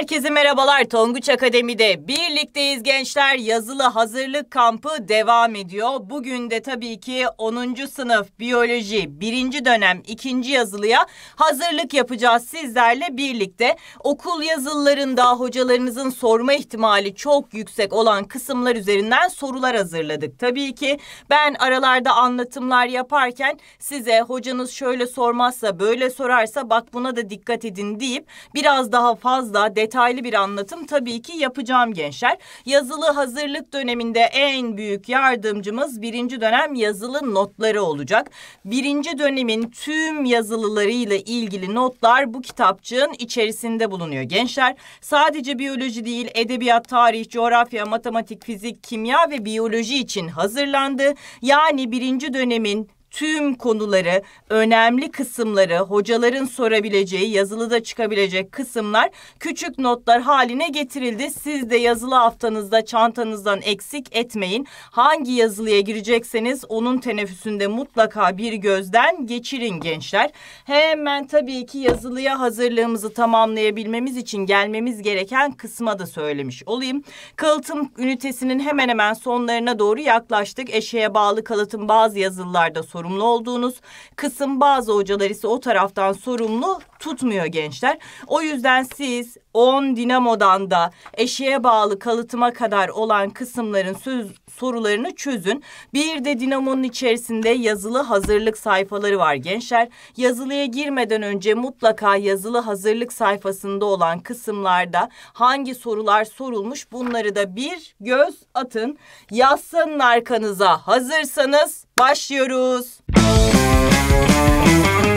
Herkese merhabalar. Tonguç Akademi'de birlikteyiz gençler. Yazılı hazırlık kampı devam ediyor. Bugün de tabii ki 10. sınıf biyoloji 1. dönem 2. yazılıya hazırlık yapacağız sizlerle birlikte. Okul yazılılarında hocalarınızın sorma ihtimali çok yüksek olan kısımlar üzerinden sorular hazırladık. Tabii ki ben aralarda anlatımlar yaparken size hocanız şöyle sormazsa böyle sorarsa bak buna da dikkat edin deyip biraz daha fazla detaylı detaylı bir anlatım tabii ki yapacağım gençler. Yazılı hazırlık döneminde en büyük yardımcımız birinci dönem yazılı notları olacak. Birinci dönemin tüm yazılılarıyla ilgili notlar bu kitapçığın içerisinde bulunuyor gençler. Sadece biyoloji değil edebiyat, tarih, coğrafya, matematik, fizik, kimya ve biyoloji için hazırlandı. Yani birinci dönemin tüm konuları, önemli kısımları, hocaların sorabileceği, yazılıda çıkabilecek kısımlar küçük notlar haline getirildi. Siz de yazılı haftanızda çantanızdan eksik etmeyin. Hangi yazılıya girecekseniz onun teneffüsünde mutlaka bir gözden geçirin gençler. Hemen tabii ki yazılıya hazırlığımızı tamamlayabilmemiz için gelmemiz gereken kısma da söylemiş olayım. Kalıtım ünitesinin hemen hemen sonlarına doğru yaklaştık. Eşeğe bağlı kalıtım bazı yazılılarda sorulmuş sorumlu olduğunuz kısım bazı hocalar ise o taraftan sorumlu tutmuyor gençler. O yüzden siz 10 dinamodan da eşeğe bağlı kalıtıma kadar olan kısımların söz, sorularını çözün. Bir de dinamonun içerisinde yazılı hazırlık sayfaları var gençler. Yazılıya girmeden önce mutlaka yazılı hazırlık sayfasında olan kısımlarda hangi sorular sorulmuş bunları da bir göz atın. Yazsanın arkanıza hazırsanız başlıyoruz. Müzik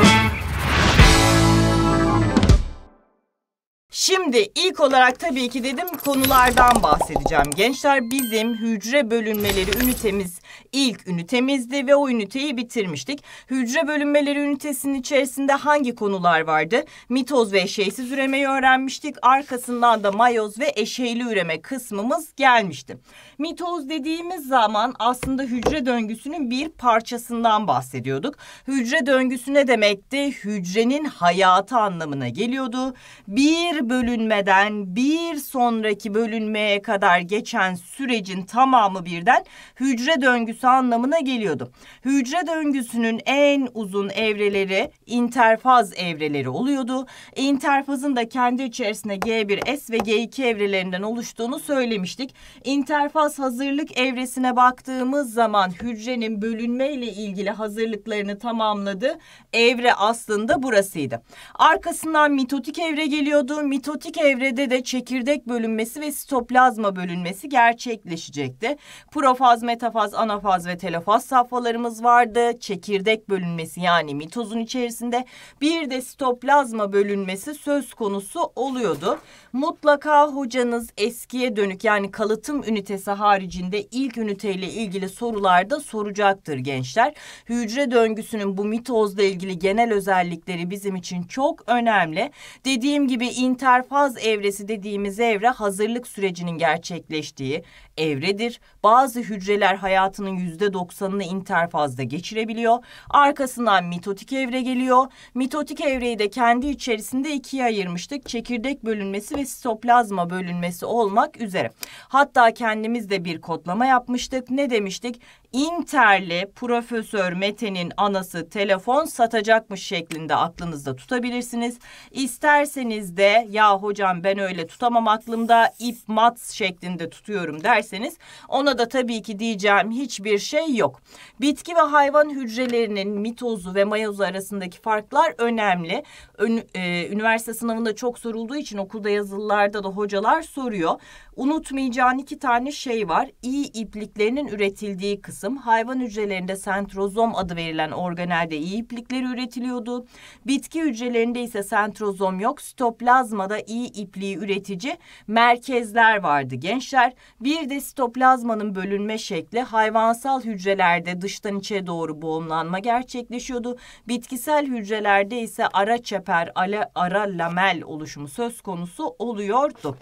Şimdi ilk olarak tabii ki dedim konulardan bahsedeceğim. Gençler bizim hücre bölünmeleri ünitemiz ilk ünitemizdi ve o üniteyi bitirmiştik. Hücre bölünmeleri ünitesinin içerisinde hangi konular vardı? Mitoz ve eşeysiz üremeyi öğrenmiştik. Arkasından da mayoz ve eşeyli üreme kısmımız gelmişti. Mitoz dediğimiz zaman aslında hücre döngüsünün bir parçasından bahsediyorduk. Hücre döngüsü ne demekti? Hücrenin hayatı anlamına geliyordu. Bir bölünmeden bir sonraki bölünmeye kadar geçen sürecin tamamı birden hücre döngüsü döngüsü anlamına geliyordu. Hücre döngüsünün en uzun evreleri interfaz evreleri oluyordu. İnterfazın da kendi içerisinde G1S ve G2 evrelerinden oluştuğunu söylemiştik. İnterfaz hazırlık evresine baktığımız zaman hücrenin bölünme ile ilgili hazırlıklarını tamamladı. Evre aslında burasıydı. Arkasından mitotik evre geliyordu. Mitotik evrede de çekirdek bölünmesi ve sitoplazma bölünmesi gerçekleşecekti. Profaz, metafaz, anafaz faz ve telofaz safhalarımız vardı. Çekirdek bölünmesi yani mitozun içerisinde bir de sitoplazma bölünmesi söz konusu oluyordu. Mutlaka hocanız eskiye dönük yani kalıtım ünitesi haricinde ilk üniteyle ilgili sorularda soracaktır gençler. Hücre döngüsünün bu mitozla ilgili genel özellikleri bizim için çok önemli. Dediğim gibi interfaz evresi dediğimiz evre hazırlık sürecinin gerçekleştiği evredir. Bazı hücreler hayatının %90'ını interfazda geçirebiliyor. Arkasından mitotik evre geliyor. Mitotik evreyi de kendi içerisinde ikiye ayırmıştık. Çekirdek bölünmesi ve sitoplazma bölünmesi olmak üzere. Hatta kendimiz de bir kodlama yapmıştık. Ne demiştik? Inter'li Profesör Mete'nin anası telefon satacakmış şeklinde aklınızda tutabilirsiniz. İsterseniz de ya hocam ben öyle tutamam aklımda ip mat şeklinde tutuyorum derseniz ona da tabii ki diyeceğim hiçbir şey yok. Bitki ve hayvan hücrelerinin mitozu ve mayozu arasındaki farklar önemli. Ön, e, üniversite sınavında çok sorulduğu için okulda yazılılarda da hocalar soruyor. Unutmayacağın iki tane şey var. İyi ipliklerinin üretildiği kısım hayvan hücrelerinde sentrozom adı verilen organelde iyi iplikleri üretiliyordu. Bitki hücrelerinde ise sentrozom yok. Sitoplazmada iyi ipliği üretici merkezler vardı gençler. Bir de stoplazmanın bölünme şekli hayvansal hücrelerde dıştan içe doğru boğumlanma gerçekleşiyordu. Bitkisel hücrelerde ise ara çeper, ala, ara lamel oluşumu söz konusu oluyordu.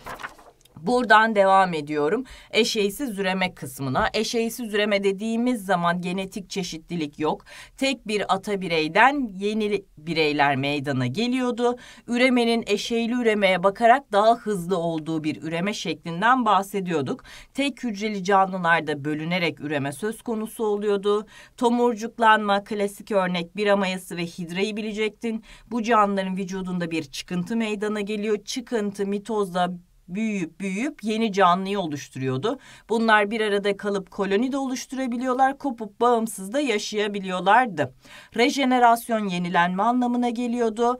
Buradan devam ediyorum. Eşeğsiz üreme kısmına. Eşeğsiz üreme dediğimiz zaman genetik çeşitlilik yok. Tek bir ata bireyden yeni bireyler meydana geliyordu. Üremenin eşeğli üremeye bakarak daha hızlı olduğu bir üreme şeklinden bahsediyorduk. Tek hücreli canlılarda bölünerek üreme söz konusu oluyordu. Tomurcuklanma klasik örnek bir amayası ve hidreyi bilecektin. Bu canlıların vücudunda bir çıkıntı meydana geliyor. Çıkıntı mitozla büyüyüp büyüyüp yeni canlıyı oluşturuyordu. Bunlar bir arada kalıp koloni de oluşturabiliyorlar, kopup bağımsız da yaşayabiliyorlardı. Rejenerasyon yenilenme anlamına geliyordu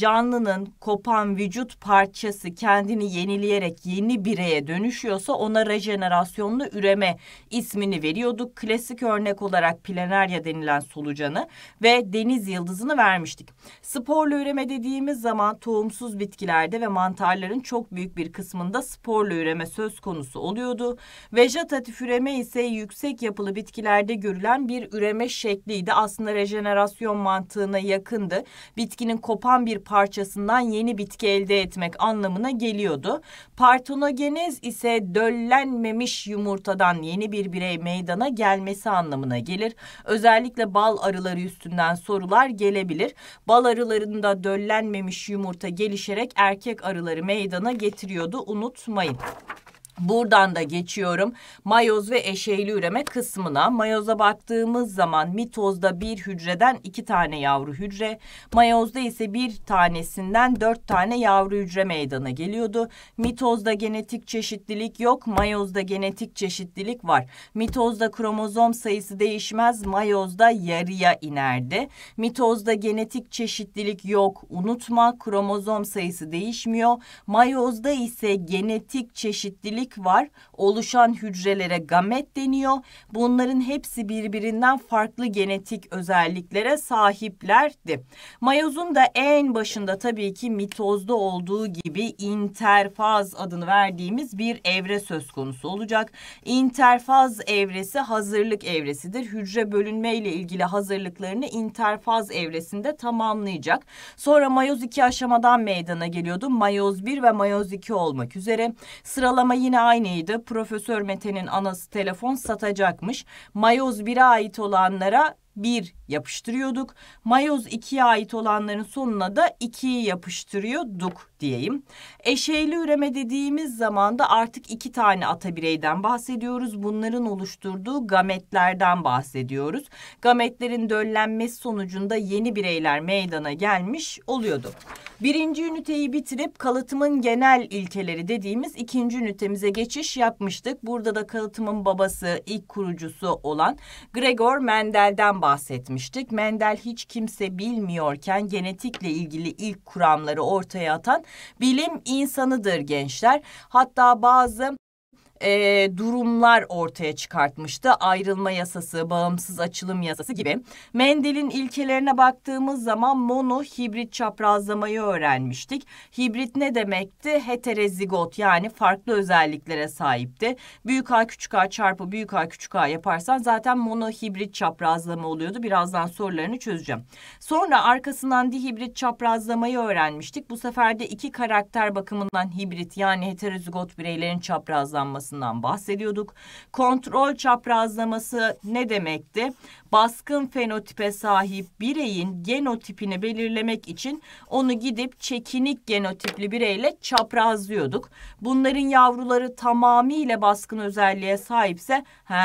canlının kopan vücut parçası kendini yenileyerek yeni bireye dönüşüyorsa ona rejenerasyonlu üreme ismini veriyorduk. Klasik örnek olarak planarya denilen solucanı ve deniz yıldızını vermiştik. Sporlu üreme dediğimiz zaman tohumsuz bitkilerde ve mantarların çok büyük bir kısmında sporlu üreme söz konusu oluyordu. Vejetatif üreme ise yüksek yapılı bitkilerde görülen bir üreme şekliydi. Aslında rejenerasyon mantığına yakındı. Bitkinin kopan oluşan bir parçasından yeni bitki elde etmek anlamına geliyordu. Partenogenez ise döllenmemiş yumurtadan yeni bir birey meydana gelmesi anlamına gelir. Özellikle bal arıları üstünden sorular gelebilir. Bal arılarında döllenmemiş yumurta gelişerek erkek arıları meydana getiriyordu unutmayın. Buradan da geçiyorum mayoz ve eşeyli üreme kısmına. Mayoza baktığımız zaman mitozda bir hücreden iki tane yavru hücre, mayozda ise bir tanesinden dört tane yavru hücre meydana geliyordu. Mitozda genetik çeşitlilik yok, mayozda genetik çeşitlilik var. Mitozda kromozom sayısı değişmez, mayozda yarıya inerdi. Mitozda genetik çeşitlilik yok, unutma kromozom sayısı değişmiyor. Mayozda ise genetik çeşitlilik eşlik var. Oluşan hücrelere gamet deniyor. Bunların hepsi birbirinden farklı genetik özelliklere sahiplerdi. Mayozun da en başında tabii ki mitozda olduğu gibi interfaz adını verdiğimiz bir evre söz konusu olacak. Interfaz evresi hazırlık evresidir. Hücre bölünme ile ilgili hazırlıklarını interfaz evresinde tamamlayacak. Sonra mayoz iki aşamadan meydana geliyordu. Mayoz 1 ve mayoz 2 olmak üzere. Sıralama yine yine aynıydı. Profesör Mete'nin anası telefon satacakmış. Mayoz 1'e ait olanlara 1 yapıştırıyorduk. Mayoz 2'ye ait olanların sonuna da 2'yi yapıştırıyorduk diyeyim. Eşeyli üreme dediğimiz zaman da artık 2 tane ata bireyden bahsediyoruz. Bunların oluşturduğu gametlerden bahsediyoruz. Gametlerin döllenmesi sonucunda yeni bireyler meydana gelmiş oluyordu. Birinci üniteyi bitirip kalıtımın genel ilkeleri dediğimiz ikinci ünitemize geçiş yapmıştık. Burada da kalıtımın babası, ilk kurucusu olan Gregor Mendel'den bahsediyoruz bahsetmiştik. Mendel hiç kimse bilmiyorken genetikle ilgili ilk kuramları ortaya atan bilim insanıdır gençler. Hatta bazı e, durumlar ortaya çıkartmıştı. Ayrılma yasası, bağımsız açılım yasası gibi. Mendel'in ilkelerine baktığımız zaman mono hibrit çaprazlamayı öğrenmiştik. Hibrit ne demekti? Heterozigot yani farklı özelliklere sahipti. Büyük A küçük A çarpı büyük A küçük A yaparsan zaten mono hibrit çaprazlama oluyordu. Birazdan sorularını çözeceğim. Sonra arkasından dihibrit çaprazlamayı öğrenmiştik. Bu sefer de iki karakter bakımından hibrit yani heterozigot bireylerin çaprazlanması çaprazlamasından bahsediyorduk. Kontrol çaprazlaması ne demekti? Baskın fenotipe sahip bireyin genotipini belirlemek için onu gidip çekinik genotipli bireyle çaprazlıyorduk. Bunların yavruları tamamıyla baskın özelliğe sahipse he,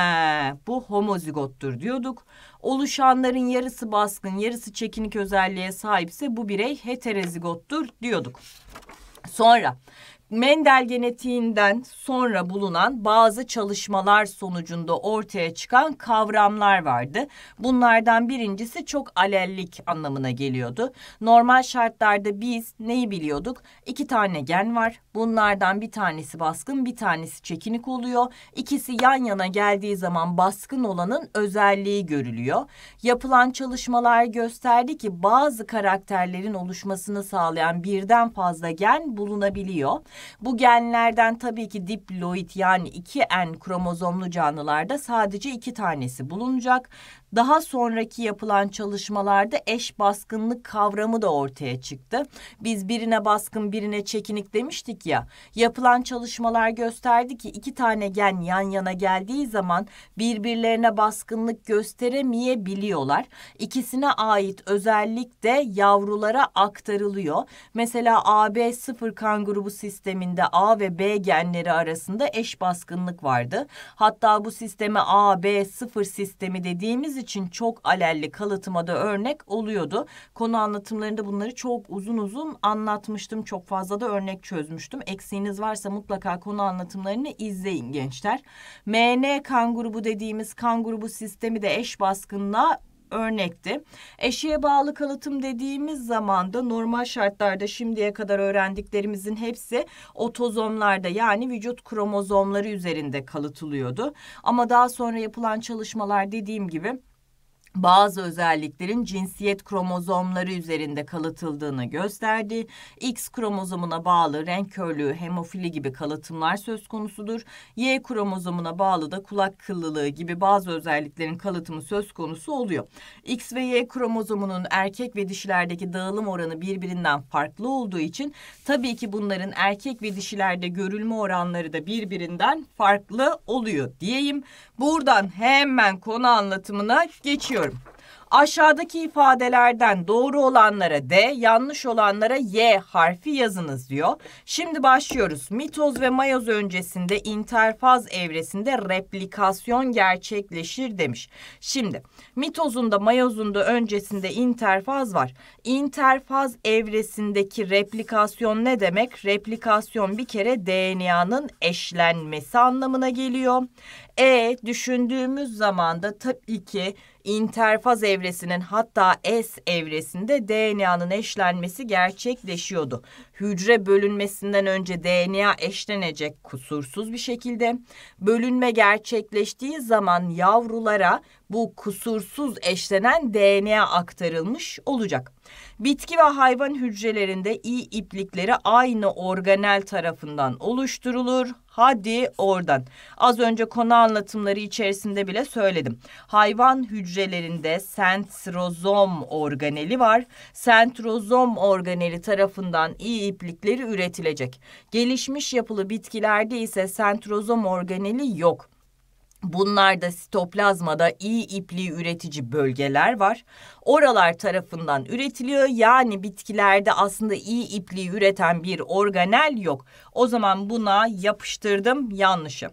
bu homozigottur diyorduk. Oluşanların yarısı baskın, yarısı çekinik özelliğe sahipse bu birey heterozigottur diyorduk. Sonra Mendel genetiğinden sonra bulunan bazı çalışmalar sonucunda ortaya çıkan kavramlar vardı. Bunlardan birincisi çok alellik anlamına geliyordu. Normal şartlarda biz neyi biliyorduk? İki tane gen var. Bunlardan bir tanesi baskın, bir tanesi çekinik oluyor. İkisi yan yana geldiği zaman baskın olanın özelliği görülüyor. Yapılan çalışmalar gösterdi ki bazı karakterlerin oluşmasını sağlayan birden fazla gen bulunabiliyor. Bu genlerden tabii ki diploid yani 2N kromozomlu canlılarda sadece iki tanesi bulunacak daha sonraki yapılan çalışmalarda eş baskınlık kavramı da ortaya çıktı. Biz birine baskın birine çekinik demiştik ya. Yapılan çalışmalar gösterdi ki iki tane gen yan yana geldiği zaman birbirlerine baskınlık gösteremeyebiliyorlar. İkisine ait özellik de yavrulara aktarılıyor. Mesela AB0 kan grubu sisteminde A ve B genleri arasında eş baskınlık vardı. Hatta bu sisteme AB0 sistemi dediğimiz için için çok alelli kalıtımada örnek oluyordu. Konu anlatımlarında bunları çok uzun uzun anlatmıştım. Çok fazla da örnek çözmüştüm. Eksiğiniz varsa mutlaka konu anlatımlarını izleyin gençler. MN kan grubu dediğimiz kan grubu sistemi de eş baskınla örnekti. Eşiğe bağlı kalıtım dediğimiz zaman da normal şartlarda şimdiye kadar öğrendiklerimizin hepsi otozomlarda yani vücut kromozomları üzerinde kalıtılıyordu. Ama daha sonra yapılan çalışmalar dediğim gibi bazı özelliklerin cinsiyet kromozomları üzerinde kalıtıldığını gösterdi. X kromozomuna bağlı renk körlüğü, hemofili gibi kalıtımlar söz konusudur. Y kromozomuna bağlı da kulak kıllılığı gibi bazı özelliklerin kalıtımı söz konusu oluyor. X ve Y kromozomunun erkek ve dişilerdeki dağılım oranı birbirinden farklı olduğu için tabii ki bunların erkek ve dişilerde görülme oranları da birbirinden farklı oluyor diyeyim. Buradan hemen konu anlatımına geçiyorum soruyorum. Aşağıdaki ifadelerden doğru olanlara D, yanlış olanlara Y harfi yazınız diyor. Şimdi başlıyoruz. Mitoz ve mayoz öncesinde interfaz evresinde replikasyon gerçekleşir demiş. Şimdi mitozunda mayozunda öncesinde interfaz var. İnterfaz evresindeki replikasyon ne demek? Replikasyon bir kere DNA'nın eşlenmesi anlamına geliyor. E düşündüğümüz zaman da tabii ki interfaz evresinin hatta S evresinde DNA'nın eşlenmesi gerçekleşiyordu. Hücre bölünmesinden önce DNA eşlenecek kusursuz bir şekilde. Bölünme gerçekleştiği zaman yavrulara bu kusursuz eşlenen DNA aktarılmış olacak. Bitki ve hayvan hücrelerinde iyi iplikleri aynı organel tarafından oluşturulur. Hadi oradan. Az önce konu anlatımları içerisinde bile söyledim. Hayvan hücrelerinde sentrozom organeli var. Sentrozom organeli tarafından iyi iplikleri üretilecek. Gelişmiş yapılı bitkilerde ise sentrozom organeli yok. Bunlarda sitoplazmada iyi ipliği üretici bölgeler var. Oralar tarafından üretiliyor. Yani bitkilerde aslında iyi ipliği üreten bir organel yok. O zaman buna yapıştırdım yanlışım.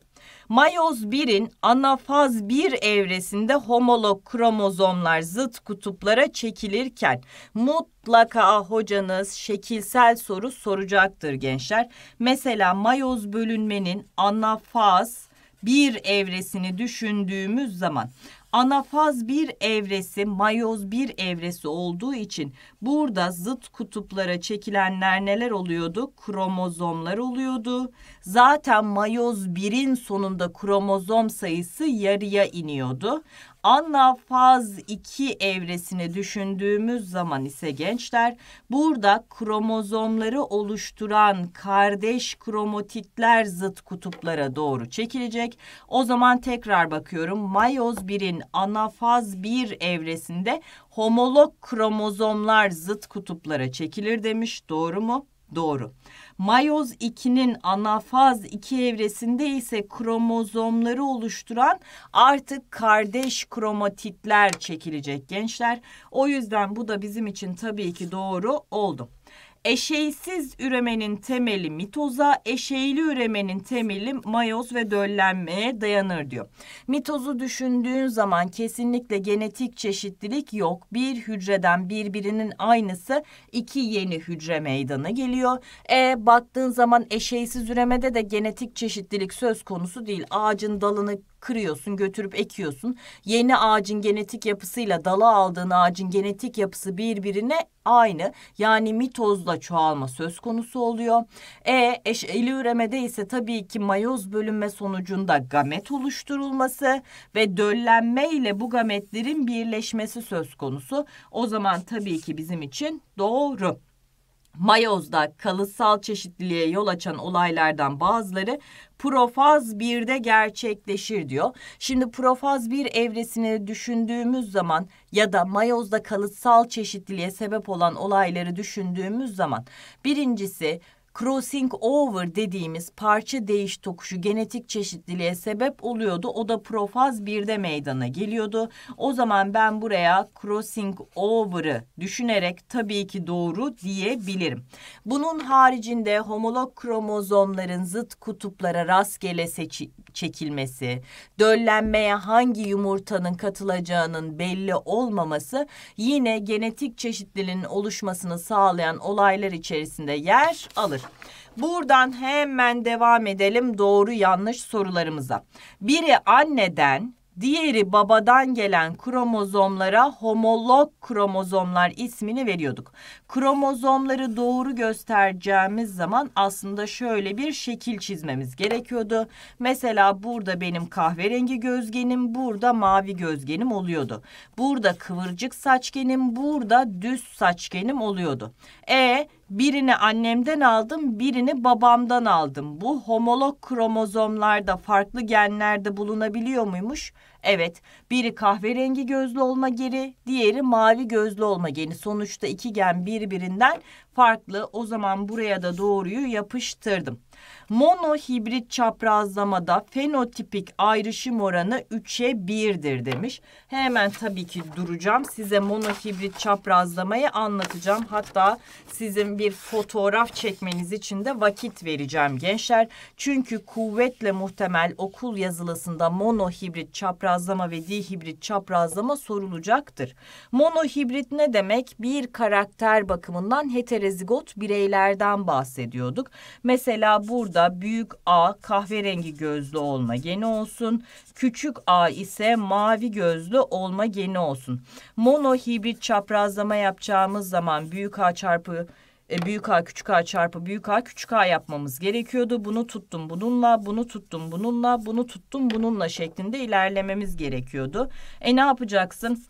Mayoz 1'in anafaz 1 evresinde homolog kromozomlar zıt kutuplara çekilirken mutlaka hocanız şekilsel soru soracaktır gençler. Mesela mayoz bölünmenin anafaz bir evresini düşündüğümüz zaman anafaz bir evresi, mayoz bir evresi olduğu için burada zıt kutuplara çekilenler neler oluyordu? Kromozomlar oluyordu. Zaten mayoz birin sonunda kromozom sayısı yarıya iniyordu. Anla faz 2 evresini düşündüğümüz zaman ise gençler burada kromozomları oluşturan kardeş kromotitler zıt kutuplara doğru çekilecek. O zaman tekrar bakıyorum mayoz 1'in ana faz 1 evresinde homolog kromozomlar zıt kutuplara çekilir demiş doğru mu? Doğru. Mayoz 2'nin anafaz 2 evresinde ise kromozomları oluşturan artık kardeş kromatitler çekilecek gençler. O yüzden bu da bizim için tabii ki doğru oldu. Eşeysiz üremenin temeli mitoza, eşeyli üremenin temeli mayoz ve döllenmeye dayanır diyor. Mitozu düşündüğün zaman kesinlikle genetik çeşitlilik yok. Bir hücreden birbirinin aynısı iki yeni hücre meydana geliyor. E baktığın zaman eşeysiz üremede de genetik çeşitlilik söz konusu değil. Ağacın dalını kırıyorsun, götürüp ekiyorsun. Yeni ağacın genetik yapısıyla dalı aldığın ağacın genetik yapısı birbirine aynı. Yani mitozla çoğalma söz konusu oluyor. E eşeli üremede ise tabii ki mayoz bölünme sonucunda gamet oluşturulması ve döllenme ile bu gametlerin birleşmesi söz konusu. O zaman tabii ki bizim için doğru. Mayoz'da kalıtsal çeşitliliğe yol açan olaylardan bazıları profaz 1'de gerçekleşir diyor. Şimdi profaz 1 evresini düşündüğümüz zaman ya da Mayoz'da kalıtsal çeşitliliğe sebep olan olayları düşündüğümüz zaman birincisi crossing over dediğimiz parça değiş tokuşu genetik çeşitliliğe sebep oluyordu. O da profaz 1'de meydana geliyordu. O zaman ben buraya crossing over'ı düşünerek tabii ki doğru diyebilirim. Bunun haricinde homolog kromozomların zıt kutuplara rastgele seçi çekilmesi, döllenmeye hangi yumurtanın katılacağının belli olmaması yine genetik çeşitliliğin oluşmasını sağlayan olaylar içerisinde yer alır. Buradan hemen devam edelim doğru yanlış sorularımıza. Biri anneden, Diğeri babadan gelen kromozomlara homolog kromozomlar ismini veriyorduk kromozomları doğru göstereceğimiz zaman aslında şöyle bir şekil çizmemiz gerekiyordu. Mesela burada benim kahverengi gözgenim, burada mavi gözgenim oluyordu. Burada kıvırcık saçgenim, burada düz saçgenim oluyordu. E birini annemden aldım, birini babamdan aldım. Bu homolog kromozomlarda farklı genlerde bulunabiliyor muymuş? Evet, biri kahverengi gözlü olma geni, diğeri mavi gözlü olma geni. Sonuçta iki gen birbirinden farklı. O zaman buraya da doğruyu yapıştırdım. Monohibrit çaprazlamada fenotipik ayrışım oranı 3'e 1'dir demiş. Hemen tabii ki duracağım. Size monohibrit çaprazlamayı anlatacağım. Hatta sizin bir fotoğraf çekmeniz için de vakit vereceğim gençler. Çünkü kuvvetle muhtemel okul yazılısında monohibrit çaprazlama ve dihibrit çaprazlama sorulacaktır. Monohibrit ne demek? Bir karakter bakımından heterozigot bireylerden bahsediyorduk. Mesela bu burada büyük A kahverengi gözlü olma geni olsun. Küçük A ise mavi gözlü olma geni olsun. Mono hibrit çaprazlama yapacağımız zaman büyük A çarpı e, büyük A küçük A çarpı büyük A küçük A yapmamız gerekiyordu. Bunu tuttum bununla, bunu tuttum bununla, bunu tuttum bununla şeklinde ilerlememiz gerekiyordu. E ne yapacaksın?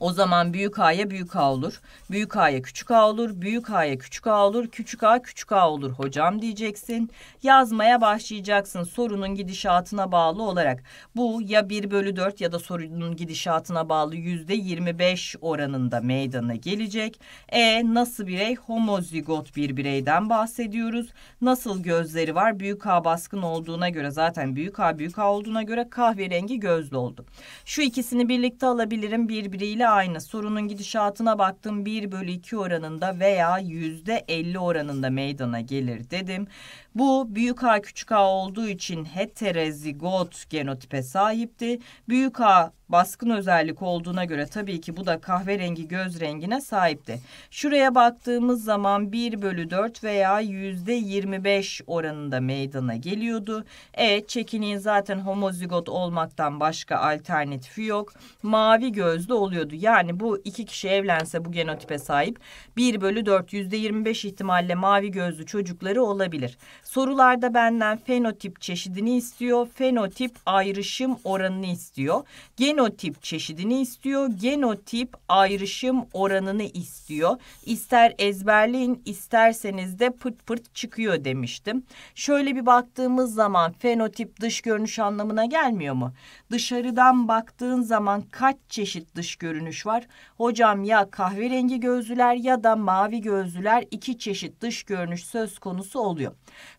O zaman büyük A'ya büyük A olur. Büyük A'ya küçük A olur. Büyük A'ya küçük A olur. Küçük A küçük A olur hocam diyeceksin. Yazmaya başlayacaksın sorunun gidişatına bağlı olarak. Bu ya 1 bölü 4 ya da sorunun gidişatına bağlı yüzde %25 oranında meydana gelecek. E nasıl birey? Homozigot bir bireyden bahsediyoruz. Nasıl gözleri var? Büyük A baskın olduğuna göre zaten büyük A büyük A olduğuna göre kahverengi gözlü oldu. Şu ikisini birlikte alabilirim birbiriyle aynı sorunun gidişatına baktım 1 bölü 2 oranında veya yüzde 50 oranında meydana gelir dedim. Bu büyük A küçük A olduğu için heterozigot genotipe sahipti. Büyük A baskın özellik olduğuna göre tabii ki bu da kahverengi göz rengine sahipti. Şuraya baktığımız zaman 1 bölü 4 veya yüzde 25 oranında meydana geliyordu. E çekiniğin zaten homozigot olmaktan başka alternatifi yok. Mavi gözlü oluyordu. Yani bu iki kişi evlense bu genotipe sahip 1 bölü 4 yüzde 25 ihtimalle mavi gözlü çocukları olabilir. Sorularda benden fenotip çeşidini istiyor. Fenotip ayrışım oranını istiyor. Gen Fenotip çeşidini istiyor, genotip ayrışım oranını istiyor. İster ezberleyin, isterseniz de pırt pırt çıkıyor demiştim. Şöyle bir baktığımız zaman fenotip dış görünüş anlamına gelmiyor mu? Dışarıdan baktığın zaman kaç çeşit dış görünüş var? Hocam ya kahverengi gözlüler ya da mavi gözlüler iki çeşit dış görünüş söz konusu oluyor.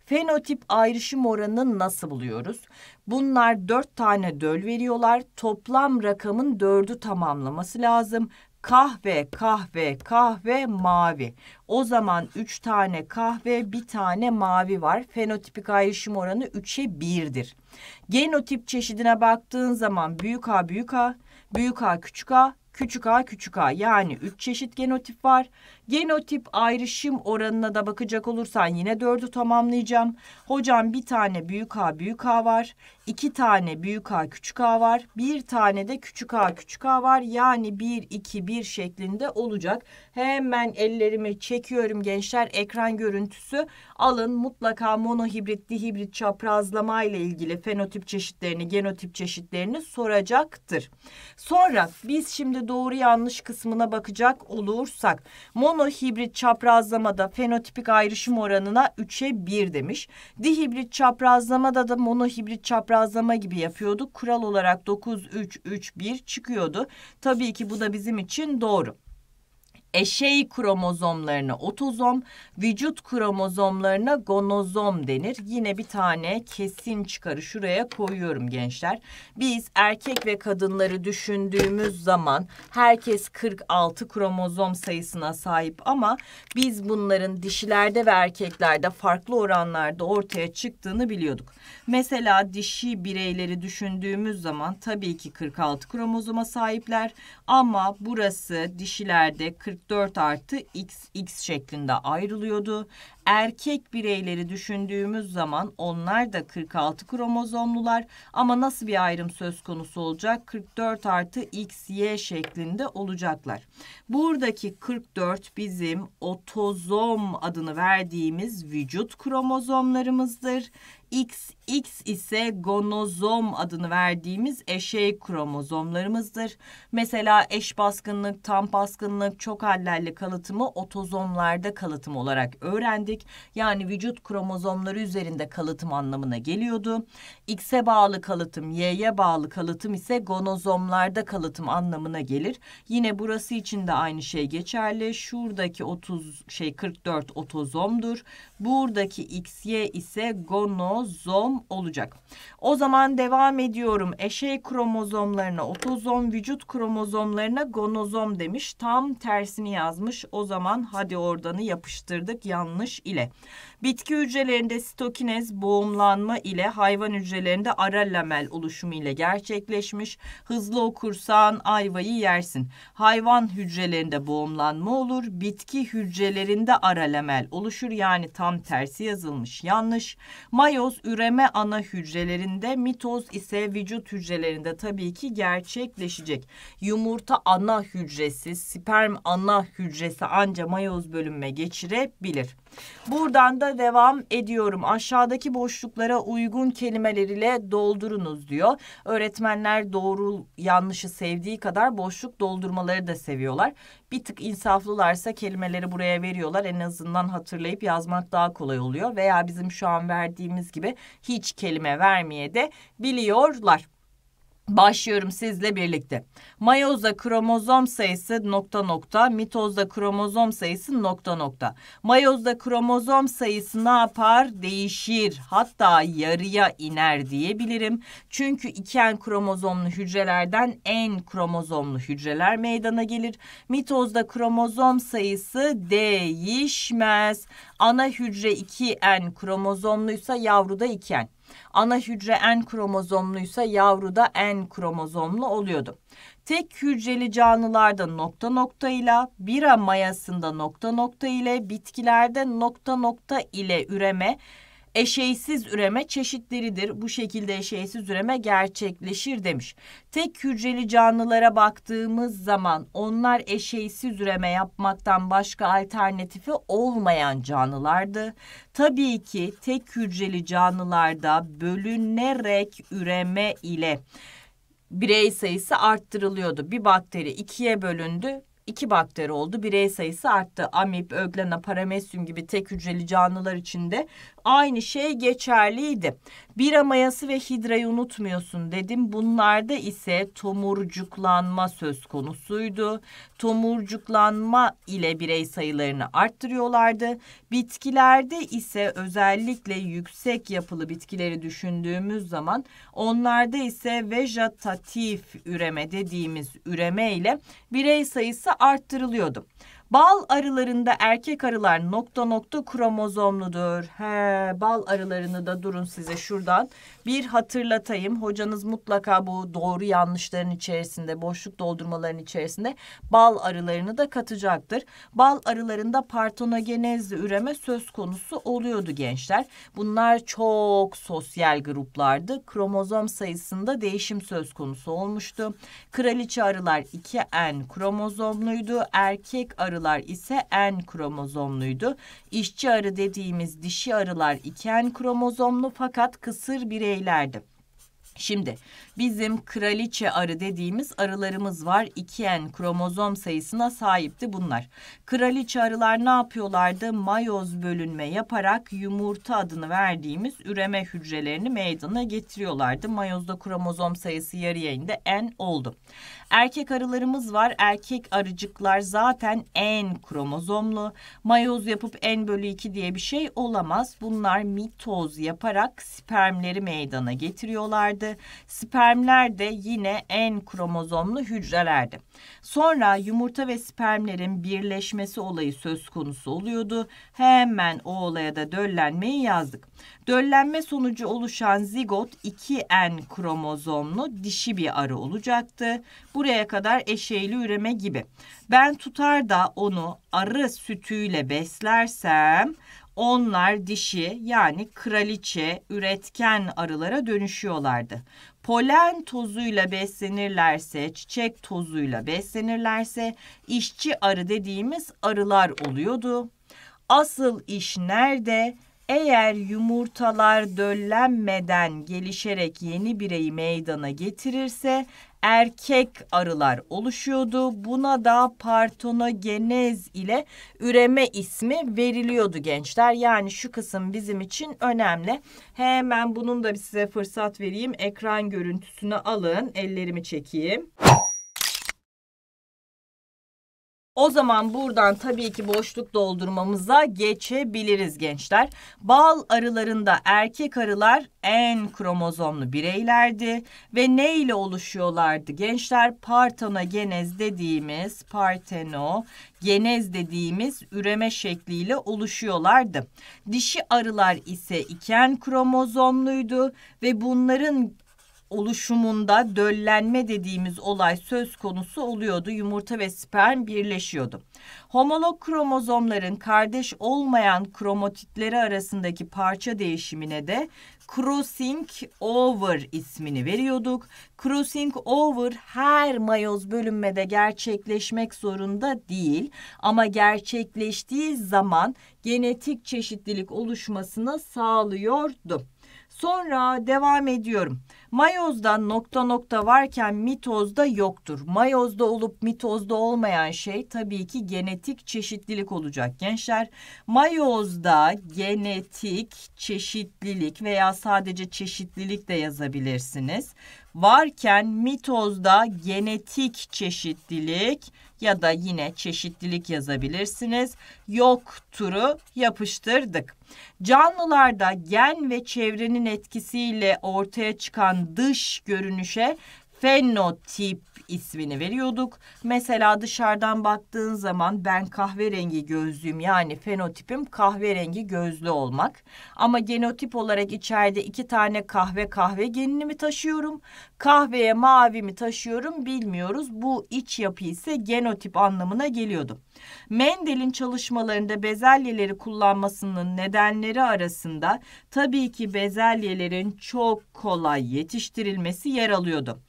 Fenotip ayrışım oranını nasıl buluyoruz? Bunlar dört tane döl veriyorlar. Toplam rakamın dördü tamamlaması lazım. Kahve, kahve, kahve, mavi. O zaman üç tane kahve, bir tane mavi var. Fenotipik ayrışım oranı üçe birdir. Genotip çeşidine baktığın zaman büyük A büyük A, büyük A küçük A, küçük A küçük A yani üç çeşit genotip var. Genotip ayrışım oranına da bakacak olursan yine dördü tamamlayacağım. Hocam bir tane büyük A büyük A var. iki tane büyük A küçük A var. Bir tane de küçük A küçük A var. Yani bir iki bir şeklinde olacak. Hemen ellerimi çekiyorum gençler. Ekran görüntüsü alın. Mutlaka monohibrit, dihibrit çaprazlama ile ilgili fenotip çeşitlerini, genotip çeşitlerini soracaktır. Sonra biz şimdi doğru yanlış kısmına bakacak olursak. Mono mono hibrit çaprazlamada fenotipik ayrışım oranına 3'e 1 demiş. Dihibrit çaprazlamada da mono hibrit çaprazlama gibi yapıyorduk. Kural olarak 9 3 3 1 çıkıyordu. Tabii ki bu da bizim için doğru eşey kromozomlarına otozom, vücut kromozomlarına gonozom denir. Yine bir tane kesin çıkarı şuraya koyuyorum gençler. Biz erkek ve kadınları düşündüğümüz zaman herkes 46 kromozom sayısına sahip ama biz bunların dişilerde ve erkeklerde farklı oranlarda ortaya çıktığını biliyorduk. Mesela dişi bireyleri düşündüğümüz zaman tabii ki 46 kromozoma sahipler ama burası dişilerde 40 4 artı x, x şeklinde ayrılıyordu. Erkek bireyleri düşündüğümüz zaman onlar da 46 kromozomlular ama nasıl bir ayrım söz konusu olacak? 44 artı XY şeklinde olacaklar. Buradaki 44 bizim otozom adını verdiğimiz vücut kromozomlarımızdır. XX ise gonozom adını verdiğimiz eşey kromozomlarımızdır. Mesela eş baskınlık, tam baskınlık, çok hallerli kalıtımı otozomlarda kalıtım olarak öğrendik demiştik. Yani vücut kromozomları üzerinde kalıtım anlamına geliyordu. X'e bağlı kalıtım, Y'ye bağlı kalıtım ise gonozomlarda kalıtım anlamına gelir. Yine burası için de aynı şey geçerli. Şuradaki 30 şey 44 otozomdur. Buradaki XY ise gonozom olacak. O zaman devam ediyorum. Eşey kromozomlarına otozom, vücut kromozomlarına gonozom demiş. Tam tersini yazmış. O zaman hadi oradanı yapıştırdık. Yanlış ile bitki hücrelerinde stokinez, boğumlanma ile hayvan hücrelerinde ara lamel oluşumu ile gerçekleşmiş. Hızlı okursan ayvayı yersin. Hayvan hücrelerinde boğumlanma olur. Bitki hücrelerinde ara lamel oluşur. Yani tam tersi yazılmış. Yanlış. Mayoz üreme ana hücrelerinde, mitoz ise vücut hücrelerinde tabii ki gerçekleşecek. Yumurta ana hücresi, sperm ana hücresi anca mayoz bölünme geçirebilir. Buradan da devam ediyorum. Aşağıdaki boşluklara uygun kelimeler ile doldurunuz diyor. Öğretmenler doğru yanlışı sevdiği kadar boşluk doldurmaları da seviyorlar. Bir tık insaflılarsa kelimeleri buraya veriyorlar. En azından hatırlayıp yazmak daha kolay oluyor. Veya bizim şu an verdiğimiz gibi hiç kelime vermeye de biliyorlar. Başlıyorum sizle birlikte. Mayozda kromozom sayısı nokta nokta, mitozda kromozom sayısı nokta nokta. Mayozda kromozom sayısı ne yapar? Değişir. Hatta yarıya iner diyebilirim. Çünkü iken kromozomlu hücrelerden en kromozomlu hücreler meydana gelir. Mitozda kromozom sayısı değişmez. Ana hücre 2N kromozomluysa yavruda 2N. Ana hücre en kromozomluysa yavru da en kromozomlu oluyordu. Tek hücreli canlılarda nokta nokta ile, bira mayasında nokta nokta ile, bitkilerde nokta nokta ile üreme Eşeysiz üreme çeşitleridir. Bu şekilde eşeysiz üreme gerçekleşir demiş. Tek hücreli canlılara baktığımız zaman onlar eşeysiz üreme yapmaktan başka alternatifi olmayan canlılardı. Tabii ki tek hücreli canlılarda bölünerek üreme ile birey sayısı arttırılıyordu. Bir bakteri ikiye bölündü, iki bakteri oldu. Birey sayısı arttı. Amip, öglena, paramesyum gibi tek hücreli canlılar içinde Aynı şey geçerliydi. Bira mayası ve hidrayı unutmuyorsun dedim. Bunlarda ise tomurcuklanma söz konusuydu. Tomurcuklanma ile birey sayılarını arttırıyorlardı. Bitkilerde ise özellikle yüksek yapılı bitkileri düşündüğümüz zaman onlarda ise vejetatif üreme dediğimiz üreme ile birey sayısı arttırılıyordu. Bal arılarında erkek arılar nokta nokta kromozomludur. He, bal arılarını da durun size şuradan bir hatırlatayım. Hocanız mutlaka bu doğru yanlışların içerisinde, boşluk doldurmaların içerisinde bal arılarını da katacaktır. Bal arılarında partonogenezli üreme söz konusu oluyordu gençler. Bunlar çok sosyal gruplardı. Kromozom sayısında değişim söz konusu olmuştu. Kraliçe arılar 2N kromozomluydu. Erkek arı arılar ise en kromozomluydu. İşçi arı dediğimiz dişi arılar 2N kromozomlu fakat kısır bireylerdi. Şimdi bizim kraliçe arı dediğimiz arılarımız var. 2N kromozom sayısına sahipti bunlar. Kraliçe arılar ne yapıyorlardı? Mayoz bölünme yaparak yumurta adını verdiğimiz üreme hücrelerini meydana getiriyorlardı. Mayozda kromozom sayısı yarıya indi. N oldu. Erkek arılarımız var. Erkek arıcıklar zaten N kromozomlu. Mayoz yapıp N bölü 2 diye bir şey olamaz. Bunlar mitoz yaparak spermleri meydana getiriyorlardı vardı. Spermler de yine en kromozomlu hücrelerdi. Sonra yumurta ve spermlerin birleşmesi olayı söz konusu oluyordu. Hemen o olaya da döllenmeyi yazdık. Döllenme sonucu oluşan zigot 2N kromozomlu dişi bir arı olacaktı. Buraya kadar eşeğli üreme gibi. Ben tutar da onu arı sütüyle beslersem onlar dişi yani kraliçe, üretken arılara dönüşüyorlardı. Polen tozuyla beslenirlerse, çiçek tozuyla beslenirlerse işçi arı dediğimiz arılar oluyordu. Asıl iş nerede? Eğer yumurtalar döllenmeden gelişerek yeni bireyi meydana getirirse erkek arılar oluşuyordu. Buna da partonogenez ile üreme ismi veriliyordu gençler. Yani şu kısım bizim için önemli. Hemen bunun da size fırsat vereyim. Ekran görüntüsünü alın. Ellerimi çekeyim. O zaman buradan tabii ki boşluk doldurmamıza geçebiliriz gençler. Bal arılarında erkek arılar en kromozomlu bireylerdi ve ne ile oluşuyorlardı gençler? Partenogenez dediğimiz parteno genez dediğimiz üreme şekliyle oluşuyorlardı. Dişi arılar ise iken kromozomluydu ve bunların oluşumunda döllenme dediğimiz olay söz konusu oluyordu. Yumurta ve sperm birleşiyordu. Homolog kromozomların kardeş olmayan kromatitleri arasındaki parça değişimine de crossing over ismini veriyorduk. Crossing over her mayoz bölünmede gerçekleşmek zorunda değil ama gerçekleştiği zaman genetik çeşitlilik oluşmasını sağlıyordu. Sonra devam ediyorum. Mayozda nokta nokta varken mitozda yoktur. Mayozda olup mitozda olmayan şey tabii ki genetik çeşitlilik olacak gençler. Mayozda genetik çeşitlilik veya sadece çeşitlilik de yazabilirsiniz. Varken mitozda genetik çeşitlilik ya da yine çeşitlilik yazabilirsiniz. Yok turu yapıştırdık. Canlılarda gen ve çevrenin etkisiyle ortaya çıkan dış görünüşe fenotip ismini veriyorduk. Mesela dışarıdan baktığın zaman ben kahverengi gözlüyüm yani fenotipim kahverengi gözlü olmak. Ama genotip olarak içeride iki tane kahve kahve genini mi taşıyorum Kahveye mavi mi taşıyorum bilmiyoruz. Bu iç yapı ise genotip anlamına geliyordu. Mendel'in çalışmalarında bezelyeleri kullanmasının nedenleri arasında tabii ki bezelyelerin çok kolay yetiştirilmesi yer alıyordu.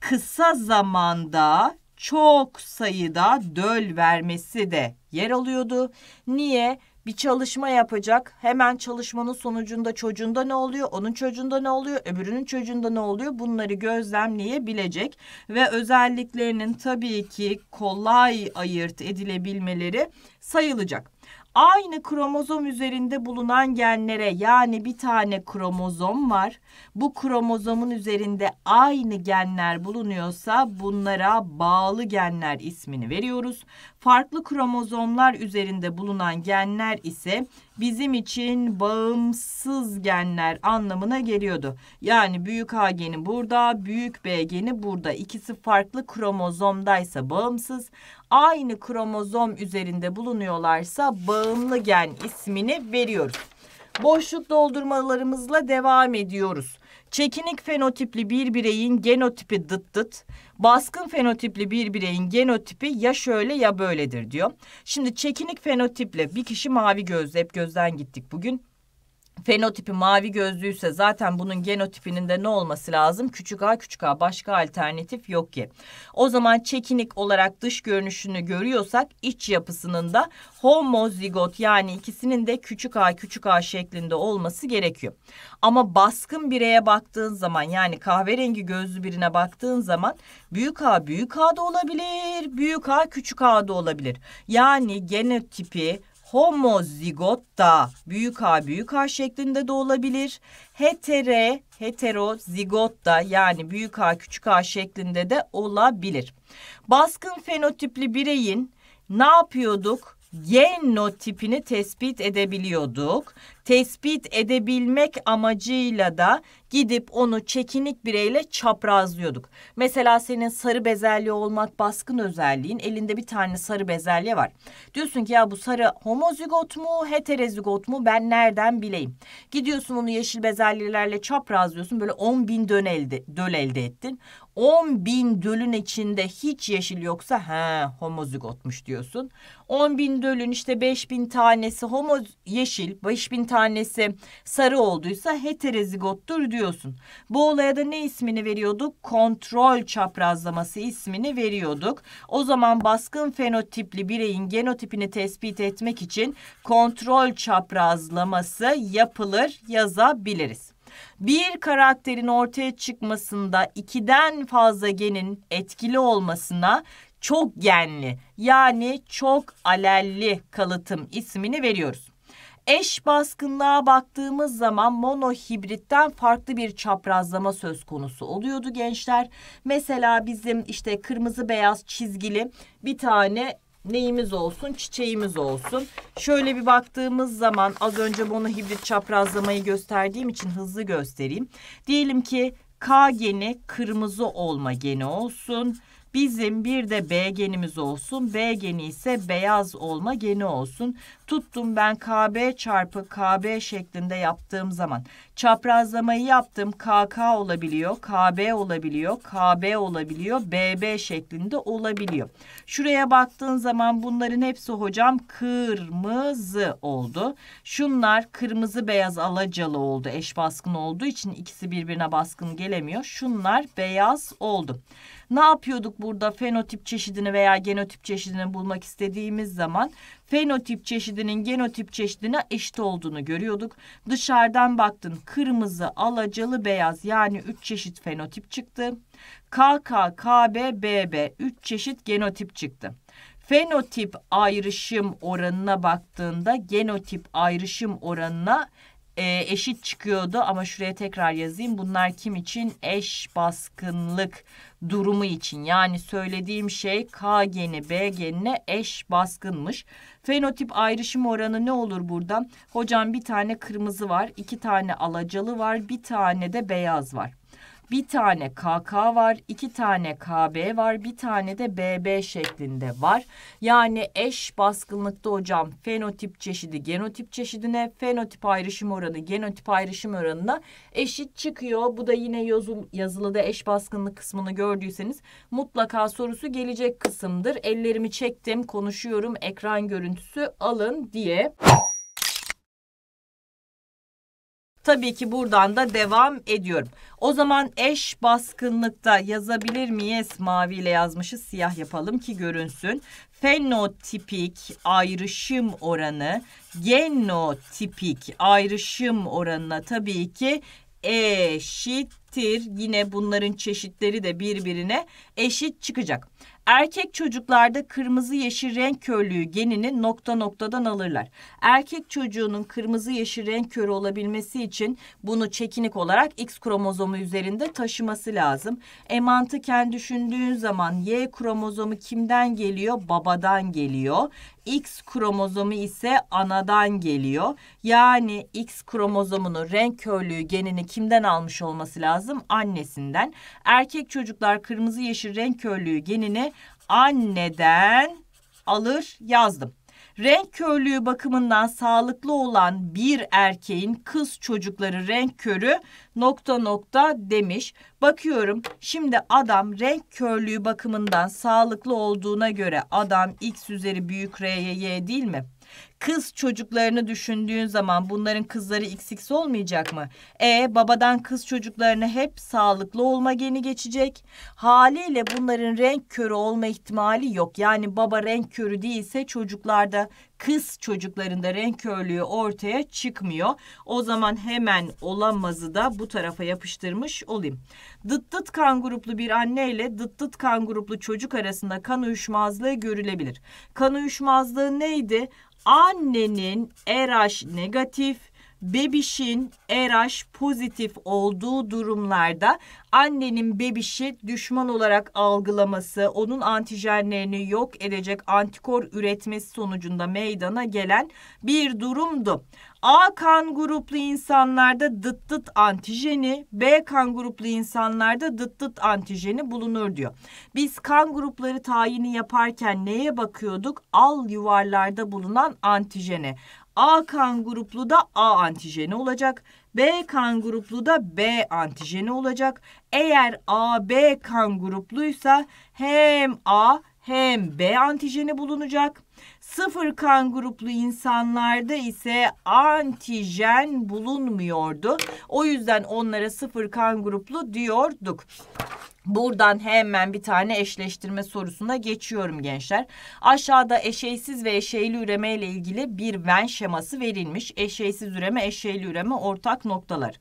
Kısa zamanda çok sayıda döl vermesi de yer alıyordu. Niye? bir çalışma yapacak. Hemen çalışmanın sonucunda çocuğunda ne oluyor, onun çocuğunda ne oluyor, öbürünün çocuğunda ne oluyor bunları gözlemleyebilecek ve özelliklerinin tabii ki kolay ayırt edilebilmeleri sayılacak aynı kromozom üzerinde bulunan genlere yani bir tane kromozom var. Bu kromozomun üzerinde aynı genler bulunuyorsa bunlara bağlı genler ismini veriyoruz. Farklı kromozomlar üzerinde bulunan genler ise bizim için bağımsız genler anlamına geliyordu. Yani büyük A geni burada, büyük B geni burada. İkisi farklı kromozomdaysa bağımsız, aynı kromozom üzerinde bulunuyorlarsa bağımlı gen ismini veriyoruz. Boşluk doldurmalarımızla devam ediyoruz. Çekinik fenotipli bir bireyin genotipi dıt dıt, baskın fenotipli bir bireyin genotipi ya şöyle ya böyledir diyor. Şimdi çekinik fenotiple bir kişi mavi gözlü, hep gözden gittik bugün fenotipi mavi gözlüyse zaten bunun genotipinin de ne olması lazım? Küçük A küçük A başka alternatif yok ki. O zaman çekinik olarak dış görünüşünü görüyorsak iç yapısının da homozigot yani ikisinin de küçük A küçük A şeklinde olması gerekiyor. Ama baskın bireye baktığın zaman yani kahverengi gözlü birine baktığın zaman büyük A büyük A da olabilir, büyük A küçük A da olabilir. Yani genotipi homozigotta büyük A büyük A şeklinde de olabilir. Hetere heterozigotta yani büyük A küçük A şeklinde de olabilir. Baskın fenotipli bireyin ne yapıyorduk? Genotipini tespit edebiliyorduk tespit edebilmek amacıyla da gidip onu çekinik bireyle çaprazlıyorduk. Mesela senin sarı bezelye olmak baskın özelliğin elinde bir tane sarı bezelye var. Diyorsun ki ya bu sarı homozigot mu heterozigot mu ben nereden bileyim. Gidiyorsun onu yeşil bezelyelerle çaprazlıyorsun böyle 10 bin dön elde, döl elde ettin. 10 bin dölün içinde hiç yeşil yoksa he homozigotmuş diyorsun. 10 bin dölün işte 5 bin tanesi homo yeşil 5 bin tanesi tanesi sarı olduysa heterozigottur diyorsun. Bu olaya da ne ismini veriyorduk? Kontrol çaprazlaması ismini veriyorduk. O zaman baskın fenotipli bireyin genotipini tespit etmek için kontrol çaprazlaması yapılır yazabiliriz. Bir karakterin ortaya çıkmasında ikiden fazla genin etkili olmasına çok genli yani çok alelli kalıtım ismini veriyoruz. Eş baskınlığa baktığımız zaman monohibritten farklı bir çaprazlama söz konusu oluyordu gençler. Mesela bizim işte kırmızı beyaz çizgili bir tane neyimiz olsun çiçeğimiz olsun. Şöyle bir baktığımız zaman az önce monohibrit çaprazlamayı gösterdiğim için hızlı göstereyim. Diyelim ki K geni kırmızı olma geni olsun. Bizim bir de B genimiz olsun. B geni ise beyaz olma geni olsun. Tuttum ben KB çarpı KB şeklinde yaptığım zaman çaprazlamayı yaptım. KK olabiliyor, KB olabiliyor, KB olabiliyor, BB şeklinde olabiliyor. Şuraya baktığın zaman bunların hepsi hocam kırmızı oldu. Şunlar kırmızı beyaz alacalı oldu. Eş baskın olduğu için ikisi birbirine baskın gelemiyor. Şunlar beyaz oldu. Ne yapıyorduk burada fenotip çeşidini veya genotip çeşidini bulmak istediğimiz zaman fenotip çeşidinin genotip çeşidine eşit olduğunu görüyorduk. Dışarıdan baktın kırmızı, alacalı, beyaz yani 3 çeşit fenotip çıktı. KK, KB, BB 3 çeşit genotip çıktı. Fenotip ayrışım oranına baktığında genotip ayrışım oranına e, eşit çıkıyordu ama şuraya tekrar yazayım. Bunlar kim için? Eş baskınlık durumu için. Yani söylediğim şey K geni B genine eş baskınmış. Fenotip ayrışım oranı ne olur burada? Hocam bir tane kırmızı var, iki tane alacalı var, bir tane de beyaz var. Bir tane KK var, iki tane KB var, bir tane de BB şeklinde var. Yani eş baskınlıkta hocam fenotip çeşidi genotip çeşidine, fenotip ayrışım oranı genotip ayrışım oranına eşit çıkıyor. Bu da yine yazıl, yazılıda eş baskınlık kısmını gördüyseniz mutlaka sorusu gelecek kısımdır. Ellerimi çektim, konuşuyorum, ekran görüntüsü alın diye. Tabii ki buradan da devam ediyorum. O zaman eş baskınlıkta yazabilir miyiz? Mavi ile yazmışız siyah yapalım ki görünsün. Fenotipik ayrışım oranı genotipik ayrışım oranına tabii ki eşittir. Yine bunların çeşitleri de birbirine eşit çıkacak. Erkek çocuklarda kırmızı yeşil renk körlüğü genini nokta noktadan alırlar. Erkek çocuğunun kırmızı yeşil renk körü olabilmesi için bunu çekinik olarak X kromozomu üzerinde taşıması lazım. E mantıken düşündüğün zaman Y kromozomu kimden geliyor? Babadan geliyor. X kromozomu ise anadan geliyor. Yani X kromozomunun renk körlüğü genini kimden almış olması lazım? Annesinden. Erkek çocuklar kırmızı yeşil renk körlüğü genini anneden alır yazdım. Renk körlüğü bakımından sağlıklı olan bir erkeğin kız çocukları renk körü nokta nokta demiş. Bakıyorum şimdi adam renk körlüğü bakımından sağlıklı olduğuna göre adam x üzeri büyük R'ye y değil mi? kız çocuklarını düşündüğün zaman bunların kızları XX olmayacak mı? E babadan kız çocuklarına hep sağlıklı olma geni geçecek. Haliyle bunların renk körü olma ihtimali yok. Yani baba renk körü değilse çocuklarda kız çocuklarında renk körlüğü ortaya çıkmıyor. O zaman hemen olamazı da bu tarafa yapıştırmış olayım. Dıt dıt kan gruplu bir anne ile dıt dıt kan gruplu çocuk arasında kan uyuşmazlığı görülebilir. Kan uyuşmazlığı neydi? Annenin RH negatif, bebişin RH pozitif olduğu durumlarda annenin bebişi düşman olarak algılaması, onun antijenlerini yok edecek antikor üretmesi sonucunda meydana gelen bir durumdu. A kan gruplu insanlarda dıt dıt antijeni, B kan gruplu insanlarda dıt dıt antijeni bulunur diyor. Biz kan grupları tayini yaparken neye bakıyorduk? Al yuvarlarda bulunan antijene. A kan gruplu da A antijeni olacak. B kan gruplu da B antijeni olacak. Eğer AB kan grupluysa hem A hem B antijeni bulunacak. Sıfır kan gruplu insanlarda ise antijen bulunmuyordu. O yüzden onlara sıfır kan gruplu diyorduk. Buradan hemen bir tane eşleştirme sorusuna geçiyorum gençler. Aşağıda eşeysiz ve eşeyli üreme ile ilgili bir Venn şeması verilmiş. Eşeysiz üreme, eşeyli üreme ortak noktalar.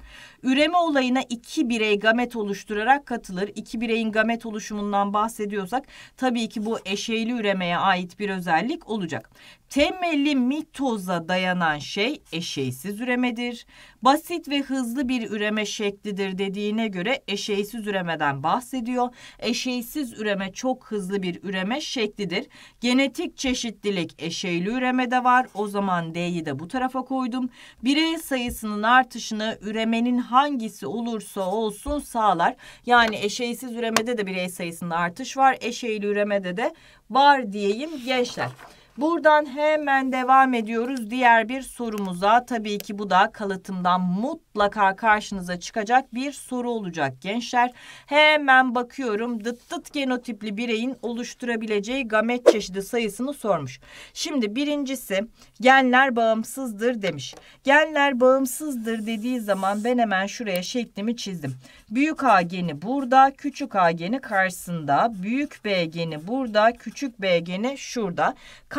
Üreme olayına iki birey gamet oluşturarak katılır. İki bireyin gamet oluşumundan bahsediyorsak tabii ki bu eşeyli üremeye ait bir özellik olacak. Temelli mitoza dayanan şey eşeysiz üremedir. Basit ve hızlı bir üreme şeklidir dediğine göre eşeysiz üremeden bahsediyor. Eşeysiz üreme çok hızlı bir üreme şeklidir. Genetik çeşitlilik eşeyli üremede var. O zaman D'yi de bu tarafa koydum. Birey sayısının artışını üremenin hangisi olursa olsun sağlar. Yani eşeysiz üremede de birey sayısında artış var. Eşeyli üremede de var diyeyim gençler. Buradan hemen devam ediyoruz diğer bir sorumuza. Tabii ki bu da kalıtımdan mutlaka karşınıza çıkacak bir soru olacak gençler. Hemen bakıyorum dıt dıt genotipli bireyin oluşturabileceği gamet çeşidi sayısını sormuş. Şimdi birincisi genler bağımsızdır demiş. Genler bağımsızdır dediği zaman ben hemen şuraya şeklimi çizdim. Büyük A geni burada, küçük A geni karşısında, büyük B geni burada, küçük B geni şurada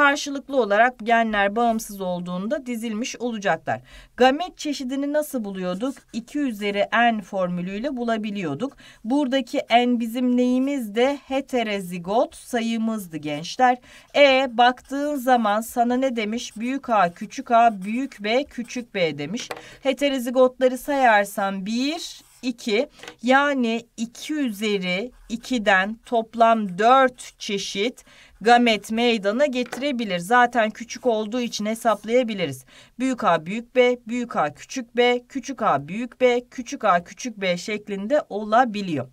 karşılıklı olarak genler bağımsız olduğunda dizilmiş olacaklar. Gamet çeşidini nasıl buluyorduk? 2 üzeri n formülüyle bulabiliyorduk. Buradaki n bizim neyimiz de heterozigot sayımızdı gençler. E baktığın zaman sana ne demiş? Büyük A küçük A büyük B küçük B demiş. Heterozigotları sayarsam 1, 2 yani 2 üzeri 2'den toplam 4 çeşit gamet meydana getirebilir. Zaten küçük olduğu için hesaplayabiliriz. Büyük A büyük B, büyük A küçük B, küçük A büyük B, küçük A küçük B şeklinde olabiliyor.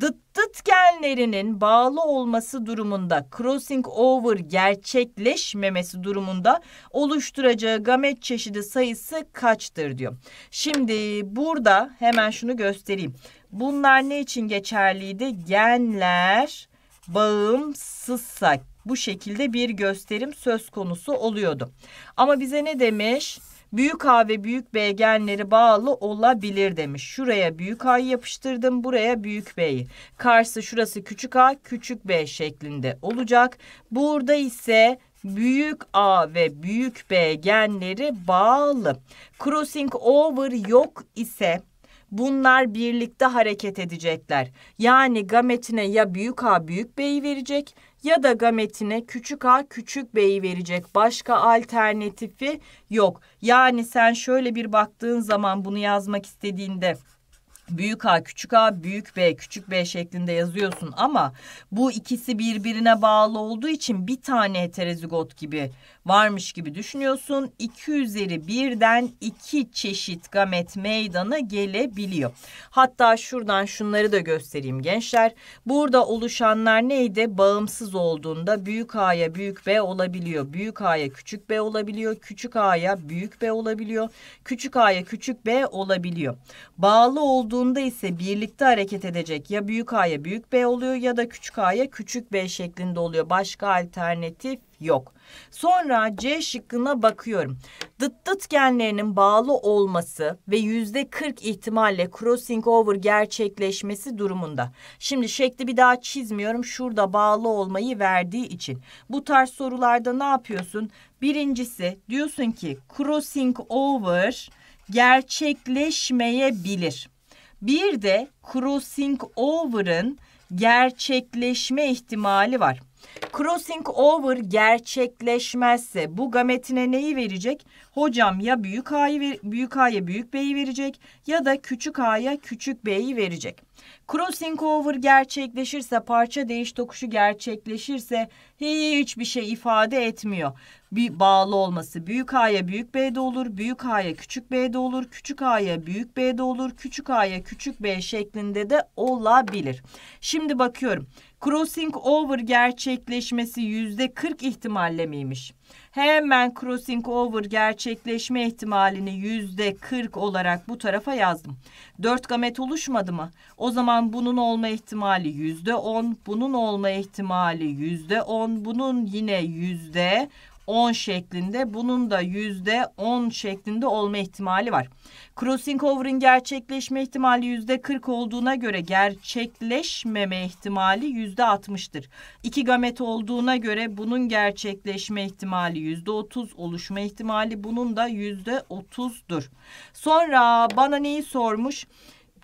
Dıt genlerinin bağlı olması durumunda crossing over gerçekleşmemesi durumunda oluşturacağı gamet çeşidi sayısı kaçtır diyor. Şimdi burada hemen şunu göstereyim. Bunlar ne için geçerliydi? Genler bağımsızsak bu şekilde bir gösterim söz konusu oluyordu. Ama bize ne demiş? Büyük A ve büyük B genleri bağlı olabilir demiş. Şuraya büyük A'yı yapıştırdım, buraya büyük B'yi. Karşısı şurası küçük A, küçük B şeklinde olacak. Burada ise büyük A ve büyük B genleri bağlı. Crossing over yok ise Bunlar birlikte hareket edecekler. Yani gametine ya büyük A büyük B'yi verecek ya da gametine küçük A küçük B'yi verecek. Başka alternatifi yok. Yani sen şöyle bir baktığın zaman bunu yazmak istediğinde büyük A küçük A büyük B küçük B şeklinde yazıyorsun ama bu ikisi birbirine bağlı olduğu için bir tane heterozigot gibi varmış gibi düşünüyorsun. 2 üzeri birden iki çeşit gamet meydana gelebiliyor. Hatta şuradan şunları da göstereyim gençler. Burada oluşanlar neydi? Bağımsız olduğunda büyük A'ya büyük B olabiliyor. Büyük A'ya küçük B olabiliyor. Küçük A'ya büyük B olabiliyor. Küçük A'ya küçük B olabiliyor. Bağlı olduğunda ise birlikte hareket edecek ya büyük A'ya büyük B oluyor ya da küçük A'ya küçük B şeklinde oluyor. Başka alternatif Yok. Sonra C şıkkına bakıyorum. Dıt dıt genlerinin bağlı olması ve yüzde 40 ihtimalle crossing over gerçekleşmesi durumunda. Şimdi şekli bir daha çizmiyorum. Şurada bağlı olmayı verdiği için. Bu tarz sorularda ne yapıyorsun? Birincisi diyorsun ki crossing over gerçekleşmeyebilir. Bir de crossing over'ın gerçekleşme ihtimali var. Crossing over gerçekleşmezse bu gametine neyi verecek? Hocam ya büyük A'yı büyük A'ya büyük B'yi verecek ya da küçük A'ya küçük B'yi verecek. Crossing over gerçekleşirse, parça değiş tokuşu gerçekleşirse hiçbir şey ifade etmiyor. Bir bağlı olması büyük A'ya büyük B'de olur, büyük A'ya küçük B'de olur, küçük A'ya büyük B'de olur, küçük A'ya küçük B şeklinde de olabilir. Şimdi bakıyorum. Crossing over gerçekleşmesi yüzde %40 ihtimalle miymiş? hemen crossing over gerçekleşme ihtimalini yüzde 40 olarak bu tarafa yazdım. Dört gamet oluşmadı mı? O zaman bunun olma ihtimali yüzde 10, bunun olma ihtimali yüzde 10, bunun yine yüzde 10 şeklinde bunun da yüzde 10 şeklinde olma ihtimali var. Crossing over'ın gerçekleşme ihtimali yüzde 40 olduğuna göre gerçekleşmeme ihtimali yüzde 60'tır. İki gamet olduğuna göre bunun gerçekleşme ihtimali yüzde 30 oluşma ihtimali bunun da yüzde 30'dur. Sonra bana neyi sormuş?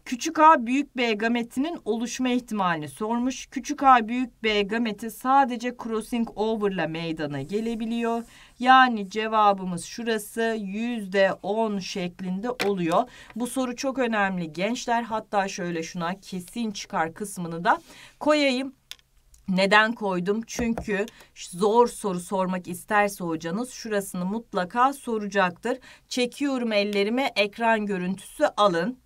küçük a büyük b gametinin oluşma ihtimalini sormuş. Küçük a büyük b gameti sadece crossing over'la meydana gelebiliyor. Yani cevabımız şurası yüzde on şeklinde oluyor. Bu soru çok önemli gençler. Hatta şöyle şuna kesin çıkar kısmını da koyayım. Neden koydum? Çünkü zor soru sormak isterse hocanız şurasını mutlaka soracaktır. Çekiyorum ellerime ekran görüntüsü alın.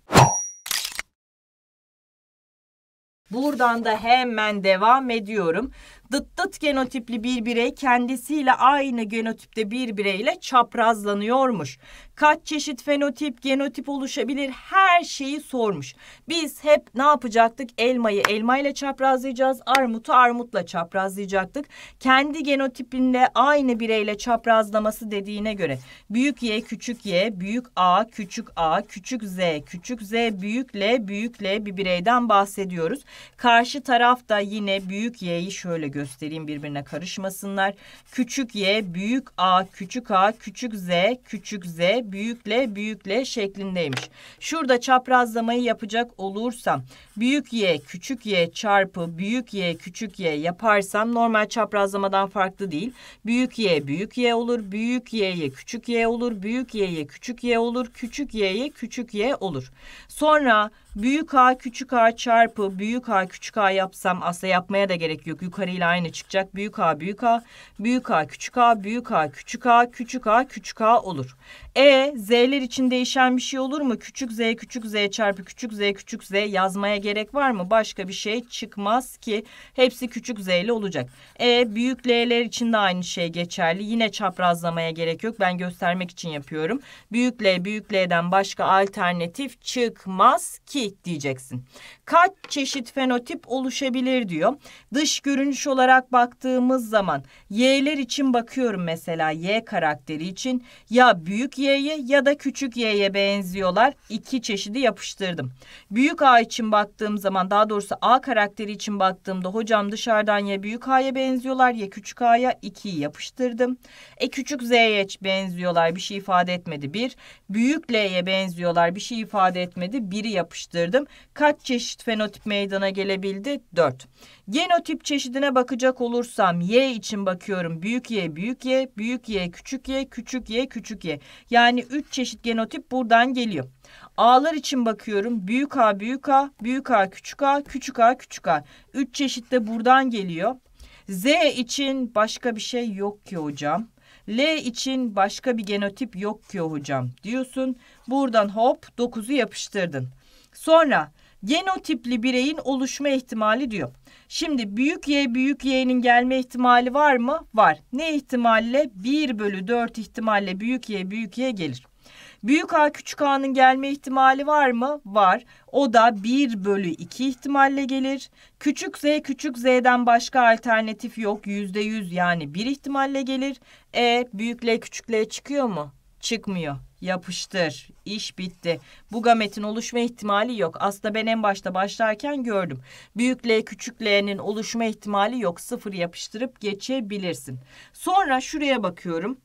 Buradan da hemen devam ediyorum dıt dıt genotipli bir birey kendisiyle aynı genotipte bir bireyle çaprazlanıyormuş. Kaç çeşit fenotip, genotip oluşabilir her şeyi sormuş. Biz hep ne yapacaktık? Elmayı elmayla çaprazlayacağız, armutu armutla çaprazlayacaktık. Kendi genotipinde aynı bireyle çaprazlaması dediğine göre büyük Y, küçük Y, büyük A, küçük A, küçük Z, küçük Z, büyük L, büyük L bir bireyden bahsediyoruz. Karşı tarafta yine büyük Y'yi şöyle gösteriyor göstereyim birbirine karışmasınlar. Küçük y, büyük a, küçük a, küçük z, küçük z, büyükle büyükle şeklindeymiş. Şurada çaprazlamayı yapacak olursam büyük y, küçük y çarpı büyük y, küçük y yaparsam normal çaprazlamadan farklı değil. Büyük y, büyük y olur. Büyük y'ye küçük y olur. Büyük y'ye küçük y olur. Küçük y'ye küçük y olur. Sonra büyük a, küçük a çarpı büyük a, küçük a yapsam aslında yapmaya da gerek yok. Yukarıyla ile aynı çıkacak. Büyük A büyük A, büyük A küçük A, büyük A küçük A, küçük A küçük A olur. E Z'ler için değişen bir şey olur mu? Küçük Z küçük Z çarpı küçük Z küçük Z yazmaya gerek var mı? Başka bir şey çıkmaz ki. Hepsi küçük Z ile olacak. E büyük L'ler için de aynı şey geçerli. Yine çaprazlamaya gerek yok. Ben göstermek için yapıyorum. Büyük L büyük L'den başka alternatif çıkmaz ki diyeceksin. Kaç çeşit fenotip oluşabilir diyor. Dış görünüş olarak olarak baktığımız zaman Y'ler için bakıyorum mesela Y karakteri için ya büyük Y'ye ya da küçük Y'ye benziyorlar. İki çeşidi yapıştırdım. Büyük A için baktığım zaman daha doğrusu A karakteri için baktığımda hocam dışarıdan ya büyük A'ya benziyorlar ya küçük A'ya 2'yi yapıştırdım. E küçük Z'ye benziyorlar bir şey ifade etmedi Bir Büyük L'ye benziyorlar bir şey ifade etmedi Biri yapıştırdım. Kaç çeşit fenotip meydana gelebildi? 4. Genotip çeşidine bakacak olursam Y için bakıyorum. Büyük Y, büyük Y, büyük Y, küçük Y, küçük Y, küçük Y. Yani 3 çeşit genotip buradan geliyor. A'lar için bakıyorum. Büyük A, büyük A, büyük A, küçük A, küçük A, küçük A. 3 çeşit de buradan geliyor. Z için başka bir şey yok ki hocam. L için başka bir genotip yok ki hocam diyorsun. Buradan hop 9'u yapıştırdın. Sonra genotipli bireyin oluşma ihtimali diyor. Şimdi büyük Y büyük Y'nin gelme ihtimali var mı? Var. Ne ihtimalle? 1 bölü 4 ihtimalle büyük Y büyük Y gelir. Büyük A küçük A'nın gelme ihtimali var mı? Var. O da 1 bölü 2 ihtimalle gelir. Küçük Z küçük Z'den başka alternatif yok. %100 yani 1 ihtimalle gelir. E büyük L küçük L çıkıyor mu? Çıkmıyor yapıştır. iş bitti. Bu gametin oluşma ihtimali yok. Aslında ben en başta başlarken gördüm. Büyük L küçük L'nin oluşma ihtimali yok. Sıfır yapıştırıp geçebilirsin. Sonra şuraya bakıyorum.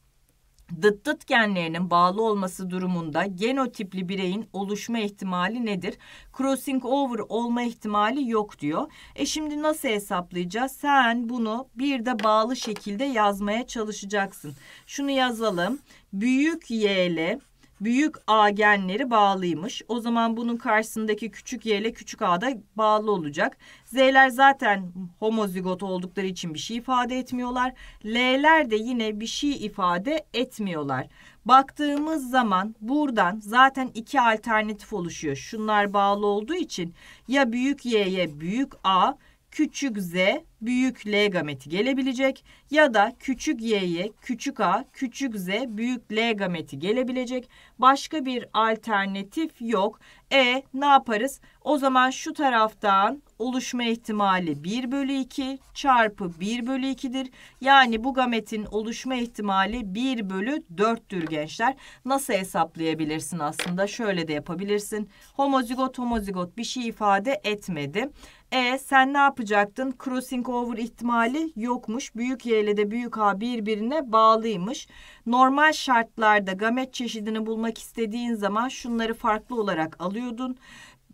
Dıt dıt genlerinin bağlı olması durumunda genotipli bireyin oluşma ihtimali nedir? Crossing over olma ihtimali yok diyor. E şimdi nasıl hesaplayacağız? Sen bunu bir de bağlı şekilde yazmaya çalışacaksın. Şunu yazalım. Büyük Y ile büyük A genleri bağlıymış. O zaman bunun karşısındaki küçük Y ile küçük A da bağlı olacak. Z'ler zaten homozigot oldukları için bir şey ifade etmiyorlar. L'ler de yine bir şey ifade etmiyorlar. Baktığımız zaman buradan zaten iki alternatif oluşuyor. Şunlar bağlı olduğu için ya büyük Y'ye büyük A küçük z büyük l gameti gelebilecek ya da küçük y'ye küçük a küçük z büyük l gameti gelebilecek. Başka bir alternatif yok. E ne yaparız? O zaman şu taraftan oluşma ihtimali 1 bölü 2 çarpı 1 bölü 2'dir. Yani bu gametin oluşma ihtimali 1 bölü 4'tür gençler. Nasıl hesaplayabilirsin aslında? Şöyle de yapabilirsin. Homozigot homozigot bir şey ifade etmedi. E sen ne yapacaktın? Crossing over ihtimali yokmuş. Büyük Y ile de büyük A birbirine bağlıymış. Normal şartlarda gamet çeşidini bulmak istediğin zaman şunları farklı olarak alıyordun.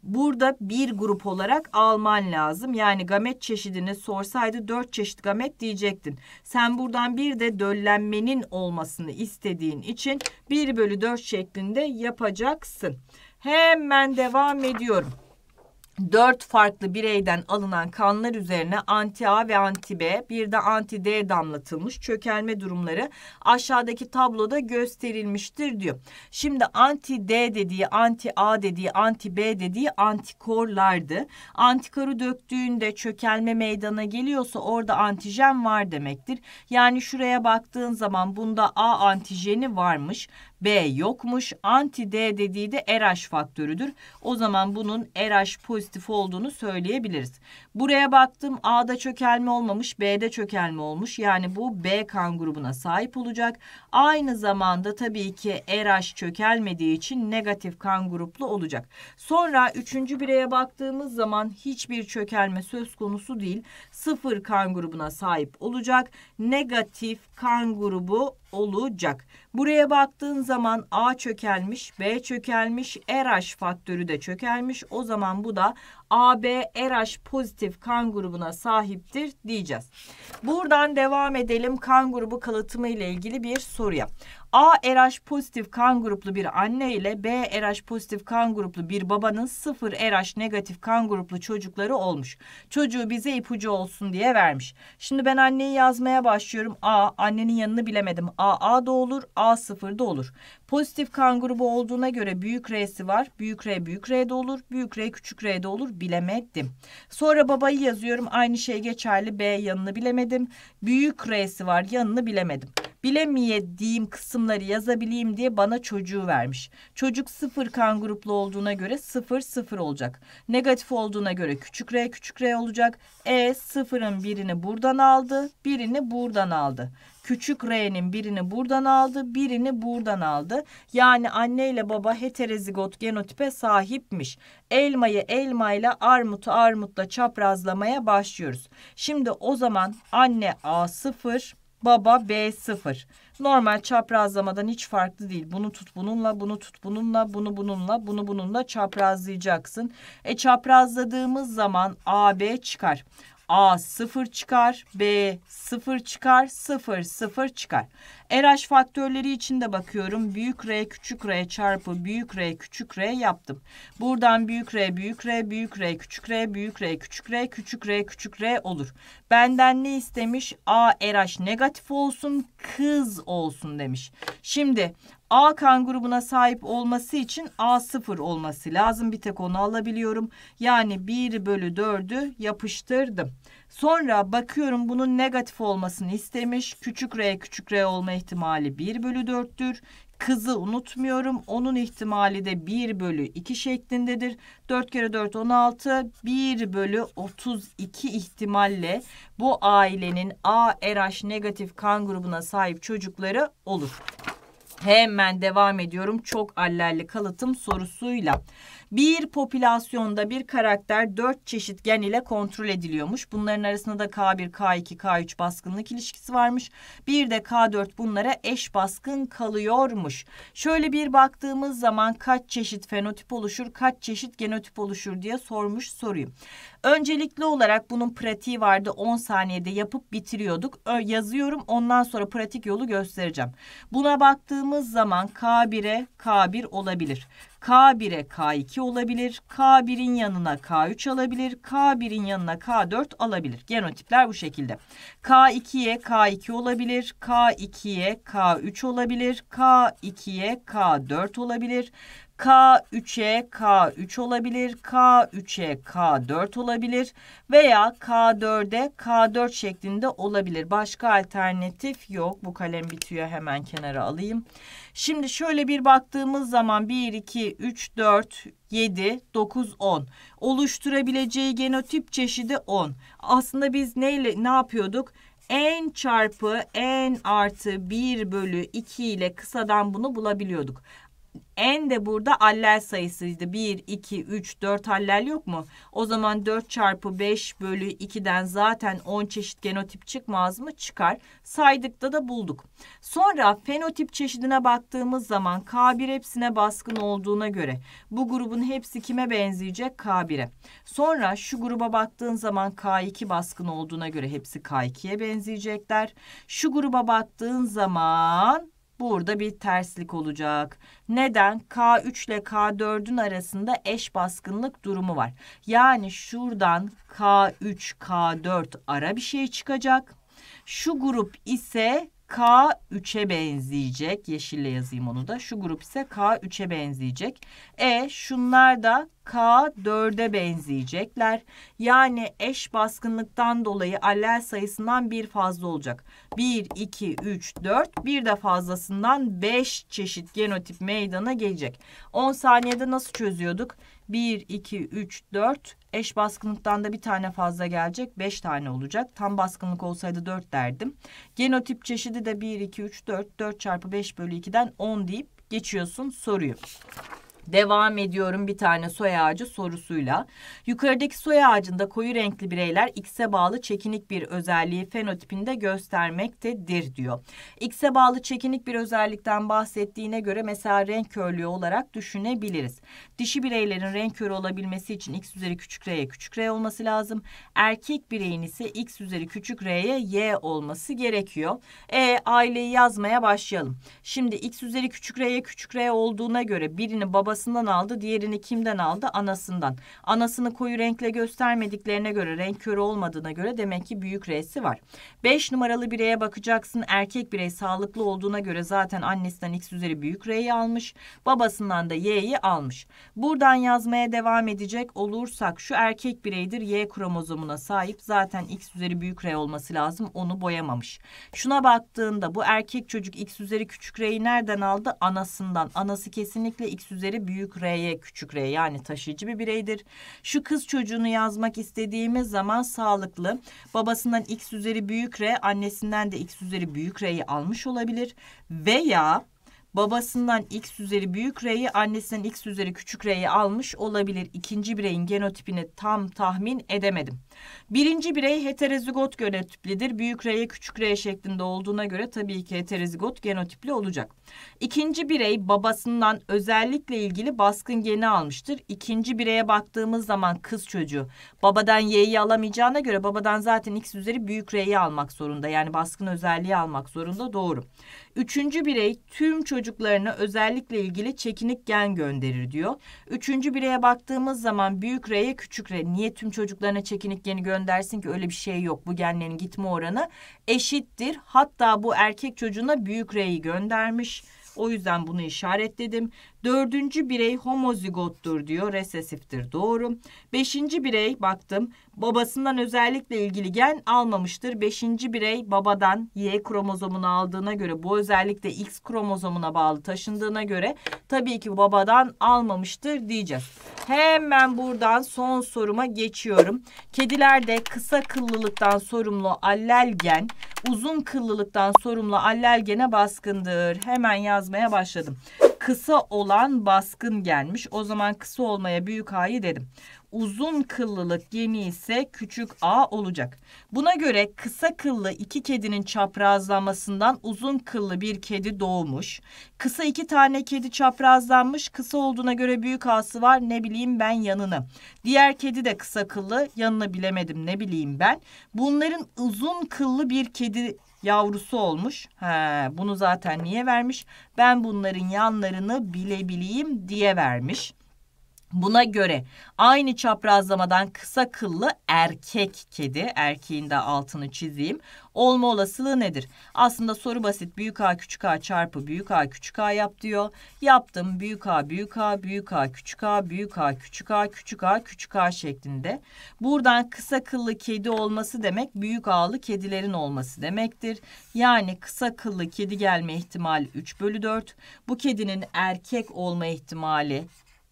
Burada bir grup olarak alman lazım. Yani gamet çeşidini sorsaydı dört çeşit gamet diyecektin. Sen buradan bir de döllenmenin olmasını istediğin için bir bölü dört şeklinde yapacaksın. Hemen devam ediyorum dört farklı bireyden alınan kanlar üzerine anti A ve anti B bir de anti D damlatılmış çökelme durumları aşağıdaki tabloda gösterilmiştir diyor. Şimdi anti D dediği anti A dediği anti B dediği antikorlardı. Antikoru döktüğünde çökelme meydana geliyorsa orada antijen var demektir. Yani şuraya baktığın zaman bunda A antijeni varmış B yokmuş. Anti D dediği de RH faktörüdür. O zaman bunun RH pozitif olduğunu söyleyebiliriz. Buraya baktım A'da çökelme olmamış B'de çökelme olmuş. Yani bu B kan grubuna sahip olacak. Aynı zamanda tabii ki RH çökelmediği için negatif kan gruplu olacak. Sonra üçüncü bireye baktığımız zaman hiçbir çökelme söz konusu değil. Sıfır kan grubuna sahip olacak. Negatif kan grubu olacak. Buraya baktığın zaman A çökelmiş, B çökelmiş, RH faktörü de çökelmiş. O zaman bu da AB RH pozitif kan grubuna sahiptir diyeceğiz. Buradan devam edelim kan grubu kalıtımı ile ilgili bir soruya. A RH pozitif kan gruplu bir anne ile B RH pozitif kan gruplu bir babanın 0 RH negatif kan gruplu çocukları olmuş. Çocuğu bize ipucu olsun diye vermiş. Şimdi ben anneyi yazmaya başlıyorum. A annenin yanını bilemedim. A A da olur, A 0 da olur. Pozitif kan grubu olduğuna göre büyük R'si var. Büyük R büyük R'de olur, büyük R küçük R'de olur. Bilemedim. Sonra babayı yazıyorum. Aynı şey geçerli. B yanını bilemedim. Büyük R'si var. Yanını bilemedim bilemeyediğim kısımları yazabileyim diye bana çocuğu vermiş. Çocuk sıfır kan gruplu olduğuna göre sıfır sıfır olacak. Negatif olduğuna göre küçük r küçük r olacak. E sıfırın birini buradan aldı, birini buradan aldı. Küçük R'nin birini buradan aldı, birini buradan aldı. Yani anne ile baba heterozigot genotipe sahipmiş. Elmayı elmayla, armutu armutla çaprazlamaya başlıyoruz. Şimdi o zaman anne A0, baba B0. Normal çaprazlamadan hiç farklı değil. Bunu tut bununla, bunu tut bununla, bunu bununla, bunu bununla çaprazlayacaksın. E çaprazladığımız zaman AB çıkar. A 0 çıkar, B 0 çıkar, 0 0 çıkar. RH faktörleri için de bakıyorum. Büyük R küçük R çarpı büyük R küçük R yaptım. Buradan büyük R büyük R büyük R küçük R büyük R küçük R küçük R küçük R olur. Benden ne istemiş? A RH negatif olsun, kız olsun demiş. Şimdi A kan grubuna sahip olması için A0 olması lazım. Bir tek onu alabiliyorum. Yani 1 bölü 4'ü yapıştırdım. Sonra bakıyorum bunun negatif olmasını istemiş. Küçük R küçük R olma ihtimali 1 bölü 4'tür. Kızı unutmuyorum. Onun ihtimali de 1 bölü 2 şeklindedir. 4 kere 4 16. 1 bölü 32 ihtimalle bu ailenin A Rh negatif kan grubuna sahip çocukları olur. Hemen devam ediyorum. Çok allerli kalıtım sorusuyla. Bir popülasyonda bir karakter dört çeşit gen ile kontrol ediliyormuş. Bunların arasında da K1, K2, K3 baskınlık ilişkisi varmış. Bir de K4 bunlara eş baskın kalıyormuş. Şöyle bir baktığımız zaman kaç çeşit fenotip oluşur, kaç çeşit genotip oluşur diye sormuş soruyu. Öncelikli olarak bunun pratiği vardı 10 saniyede yapıp bitiriyorduk. Ö yazıyorum ondan sonra pratik yolu göstereceğim. Buna baktığımız zaman K1'e K1 olabilir. K1'e K2 olabilir. K1'in yanına K3 alabilir. K1'in yanına K4 alabilir. Genotipler bu şekilde. K2'ye K2 olabilir. K2'ye K3 olabilir. K2'ye K4 olabilir. K3'e K3 olabilir, K3'e K4 olabilir veya K4'e K4 şeklinde olabilir. Başka alternatif yok. Bu kalem bitiyor hemen kenara alayım. Şimdi şöyle bir baktığımız zaman 1, 2, 3, 4, 7, 9, 10. Oluşturabileceği genotip çeşidi 10. Aslında biz neyle ne yapıyorduk? n çarpı n artı 1 bölü 2 ile kısadan bunu bulabiliyorduk. En de burada aller sayısıydı. 1, 2, 3, 4 aller yok mu? O zaman 4 çarpı 5 bölü 2'den zaten 10 çeşit genotip çıkmaz mı? Çıkar. Saydıkta da bulduk. Sonra fenotip çeşidine baktığımız zaman K1 hepsine baskın olduğuna göre bu grubun hepsi kime benzeyecek? K1'e. Sonra şu gruba baktığın zaman K2 baskın olduğuna göre hepsi K2'ye benzeyecekler. Şu gruba baktığın zaman Burada bir terslik olacak. Neden? K3 ile K4'ün arasında eş baskınlık durumu var. Yani şuradan K3, K4 ara bir şey çıkacak. Şu grup ise K3'e benzeyecek. Yeşille yazayım onu da. Şu grup ise K3'e benzeyecek. E şunlar da K4'e benzeyecekler. Yani eş baskınlıktan dolayı allel sayısından bir fazla olacak. 1, 2, 3, 4 bir de fazlasından 5 çeşit genotip meydana gelecek. 10 saniyede nasıl çözüyorduk? 1, 2, 3, 4. Eş baskınlıktan da bir tane fazla gelecek. 5 tane olacak. Tam baskınlık olsaydı 4 derdim. Genotip çeşidi de 1, 2, 3, 4. 4 çarpı 5 bölü 2'den 10 deyip geçiyorsun soruyu. Devam ediyorum bir tane soy ağacı sorusuyla. Yukarıdaki soy ağacında koyu renkli bireyler X'e bağlı çekinik bir özelliği fenotipinde göstermektedir diyor. X'e bağlı çekinik bir özellikten bahsettiğine göre mesela renk körlüğü olarak düşünebiliriz. Dişi bireylerin renk körü olabilmesi için X üzeri küçük R'ye küçük R olması lazım. Erkek bireyin ise X üzeri küçük R'ye Y olması gerekiyor. E aileyi yazmaya başlayalım. Şimdi X üzeri küçük R'ye küçük R olduğuna göre birini babası babasından aldı, diğerini kimden aldı? Anasından. Anasını koyu renkle göstermediklerine göre, renk körü olmadığına göre demek ki büyük R'si var. Beş numaralı bireye bakacaksın. Erkek birey sağlıklı olduğuna göre zaten annesinden X üzeri büyük R'yi almış. Babasından da Y'yi almış. Buradan yazmaya devam edecek olursak şu erkek bireydir Y kromozomuna sahip. Zaten X üzeri büyük R olması lazım. Onu boyamamış. Şuna baktığında bu erkek çocuk X üzeri küçük R'yi nereden aldı? Anasından. Anası kesinlikle X üzeri büyük R'ye küçük R yani taşıyıcı bir bireydir. Şu kız çocuğunu yazmak istediğimiz zaman sağlıklı. Babasından X üzeri büyük R, annesinden de X üzeri büyük R'yi almış olabilir. Veya babasından X üzeri büyük R'yi annesinden X üzeri küçük R'yi almış olabilir. İkinci bireyin genotipini tam tahmin edemedim. Birinci birey heterozigot genotiplidir. Büyük R'ye küçük R şeklinde olduğuna göre tabii ki heterozigot genotipli olacak. İkinci birey babasından özellikle ilgili baskın geni almıştır. İkinci bireye baktığımız zaman kız çocuğu babadan Y'yi alamayacağına göre babadan zaten X üzeri büyük R'yi almak zorunda. Yani baskın özelliği almak zorunda doğru. Üçüncü birey tüm çocuklarına özellikle ilgili çekinik gen gönderir diyor. Üçüncü bireye baktığımız zaman büyük R'ye küçük R. Niye tüm çocuklarına çekinik geni göndersin ki öyle bir şey yok. Bu genlerin gitme oranı eşittir. Hatta bu erkek çocuğuna büyük R'yi göndermiş. O yüzden bunu işaretledim. Dördüncü birey homozigottur diyor resesiftir doğru. Beşinci birey baktım babasından özellikle ilgili gen almamıştır. Beşinci birey babadan Y kromozomunu aldığına göre bu özellikle X kromozomuna bağlı taşındığına göre tabii ki babadan almamıştır diyeceğiz. Hemen buradan son soruma geçiyorum. Kedilerde kısa kıllılıktan sorumlu allel gen uzun kıllılıktan sorumlu allel gene baskındır. Hemen yazmaya başladım kısa olan baskın gelmiş. O zaman kısa olmaya büyük A'yı dedim. Uzun kıllılık gemi ise küçük a olacak. Buna göre kısa kıllı iki kedinin çaprazlanmasından uzun kıllı bir kedi doğmuş. Kısa iki tane kedi çaprazlanmış. Kısa olduğuna göre büyük a'sı var. Ne bileyim ben yanını. Diğer kedi de kısa kıllı. Yanını bilemedim ne bileyim ben. Bunların uzun kıllı bir kedi yavrusu olmuş. He, bunu zaten niye vermiş? Ben bunların yanlarını bilebileyim diye vermiş. Buna göre aynı çaprazlamadan kısa kıllı erkek kedi, erkeğin de altını çizeyim, olma olasılığı nedir? Aslında soru basit. Büyük A küçük A çarpı büyük A küçük A yap diyor. Yaptım. Büyük A büyük A büyük A küçük A büyük A küçük A küçük A küçük A şeklinde. Buradan kısa kıllı kedi olması demek büyük A'lı kedilerin olması demektir. Yani kısa kıllı kedi gelme ihtimali 3 bölü 4. Bu kedinin erkek olma ihtimali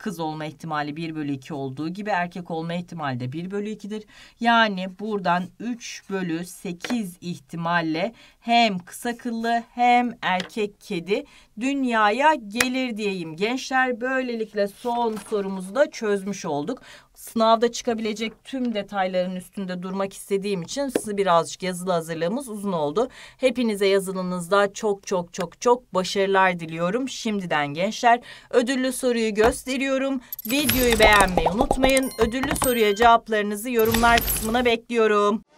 kız olma ihtimali 1 bölü 2 olduğu gibi erkek olma ihtimali de 1 bölü 2'dir. Yani buradan 3 bölü 8 ihtimalle hem kısa kıllı hem erkek kedi dünyaya gelir diyeyim. Gençler böylelikle son sorumuzu da çözmüş olduk. Sınavda çıkabilecek tüm detayların üstünde durmak istediğim için sizi birazcık yazılı hazırlığımız uzun oldu. Hepinize yazılınızda çok çok çok çok başarılar diliyorum şimdiden gençler. Ödüllü soruyu gösteriyorum. Videoyu beğenmeyi unutmayın. Ödüllü soruya cevaplarınızı yorumlar kısmına bekliyorum.